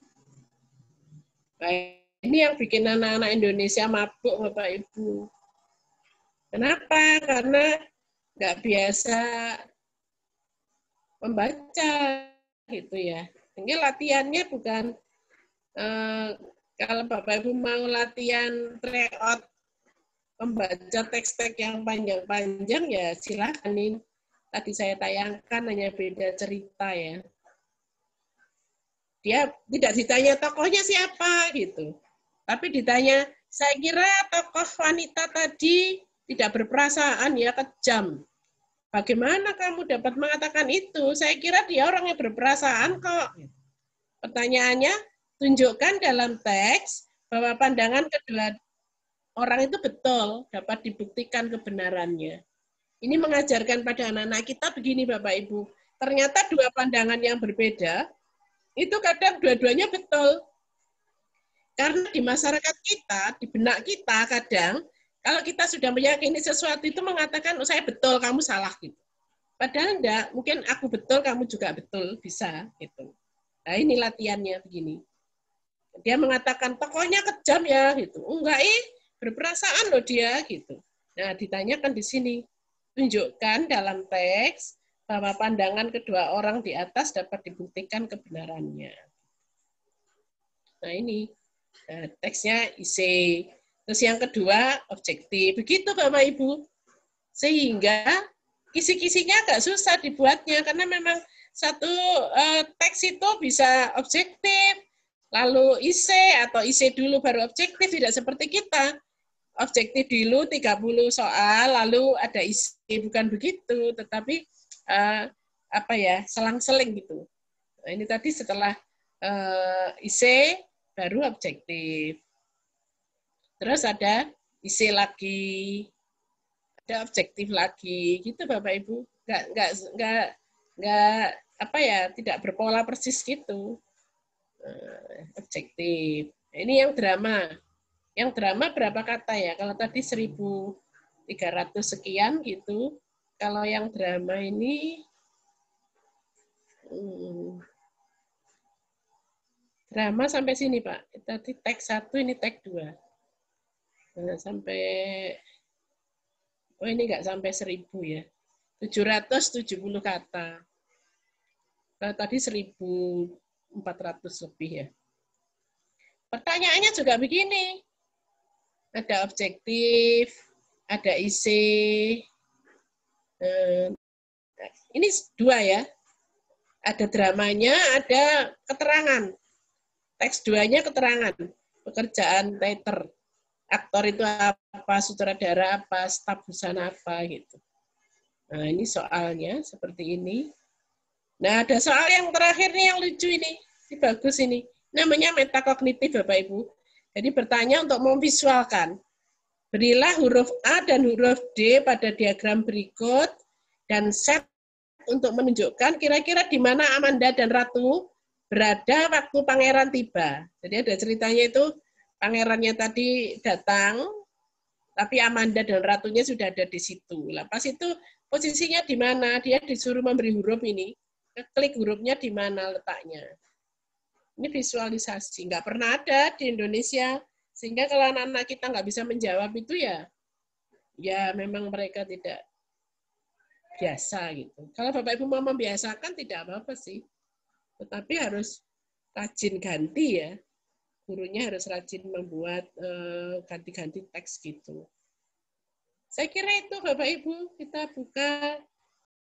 Baik, nah, ini yang bikin anak-anak Indonesia mabuk Bapak Ibu. Kenapa? Karena nggak biasa membaca gitu ya. Ini latihannya bukan eh, kalau Bapak Ibu mau latihan tryout membaca teks-teks yang panjang-panjang ya silahkan nih. Tadi saya tayangkan hanya beda cerita ya. Dia tidak ditanya tokohnya siapa gitu. Tapi ditanya, saya kira tokoh wanita tadi tidak berperasaan ya kejam. Bagaimana kamu dapat mengatakan itu? Saya kira dia orang yang berperasaan kok. Pertanyaannya, tunjukkan dalam teks bahwa pandangan kedua orang itu betul dapat dibuktikan kebenarannya. Ini mengajarkan pada anak-anak kita begini Bapak Ibu, ternyata dua pandangan yang berbeda itu kadang dua-duanya betul. Karena di masyarakat kita, di benak kita kadang kalau kita sudah meyakini sesuatu itu mengatakan oh, saya betul, kamu salah gitu. Padahal enggak, mungkin aku betul, kamu juga betul, bisa gitu. Nah, ini latihannya begini. Dia mengatakan tokohnya kejam ya gitu. Enggak, ih, berperasaan loh dia gitu. Nah, ditanyakan di sini, tunjukkan dalam teks bahwa pandangan kedua orang di atas dapat dibuktikan kebenarannya. Nah, ini nah, teksnya isi. Terus yang kedua, objektif. Begitu Bapak Ibu. Sehingga kisi-kisinya agak susah dibuatnya karena memang satu eh, teks itu bisa objektif, lalu isi atau isi dulu baru objektif, tidak seperti kita objektif dulu 30 soal lalu ada isi bukan begitu tetapi uh, apa ya selang-seling gitu nah, ini tadi setelah uh, isi baru objektif terus ada isi lagi ada objektif lagi gitu bapak ibu nggak nggak nggak nggak apa ya tidak berpola persis gitu eh, objektif ini yang drama yang drama berapa kata ya? Kalau tadi 1300 sekian gitu. Kalau yang drama ini hmm, drama sampai sini, Pak. Tadi tag satu ini tag dua. Nah, sampai Oh, ini nggak sampai 1000 ya. 770 kata. Kalau tadi 1400 lebih ya. Pertanyaannya juga begini ada objektif, ada isi. Eh, ini dua ya. Ada dramanya, ada keterangan. Teks duanya keterangan. Pekerjaan writer. Aktor itu apa, sutradara apa, staf busana apa gitu. Nah, ini soalnya seperti ini. Nah, ada soal yang terakhir nih yang lucu ini. Ini bagus ini. Namanya metakognitif Bapak Ibu. Jadi bertanya untuk memvisualkan. Berilah huruf A dan huruf D pada diagram berikut dan set untuk menunjukkan kira-kira di mana Amanda dan Ratu berada waktu pangeran tiba. Jadi ada ceritanya itu pangerannya tadi datang, tapi Amanda dan ratunya sudah ada di situ. Lepas itu posisinya di mana? Dia disuruh memberi huruf ini. Klik hurufnya di mana letaknya. Ini visualisasi, nggak pernah ada di Indonesia. Sehingga kalau anak-anak kita nggak bisa menjawab itu ya, ya memang mereka tidak biasa gitu. Kalau Bapak Ibu mau membiasakan tidak apa-apa sih. Tetapi harus rajin ganti ya. Gurunya harus rajin membuat eh, ganti-ganti uh, teks gitu. Saya kira itu Bapak Ibu, kita buka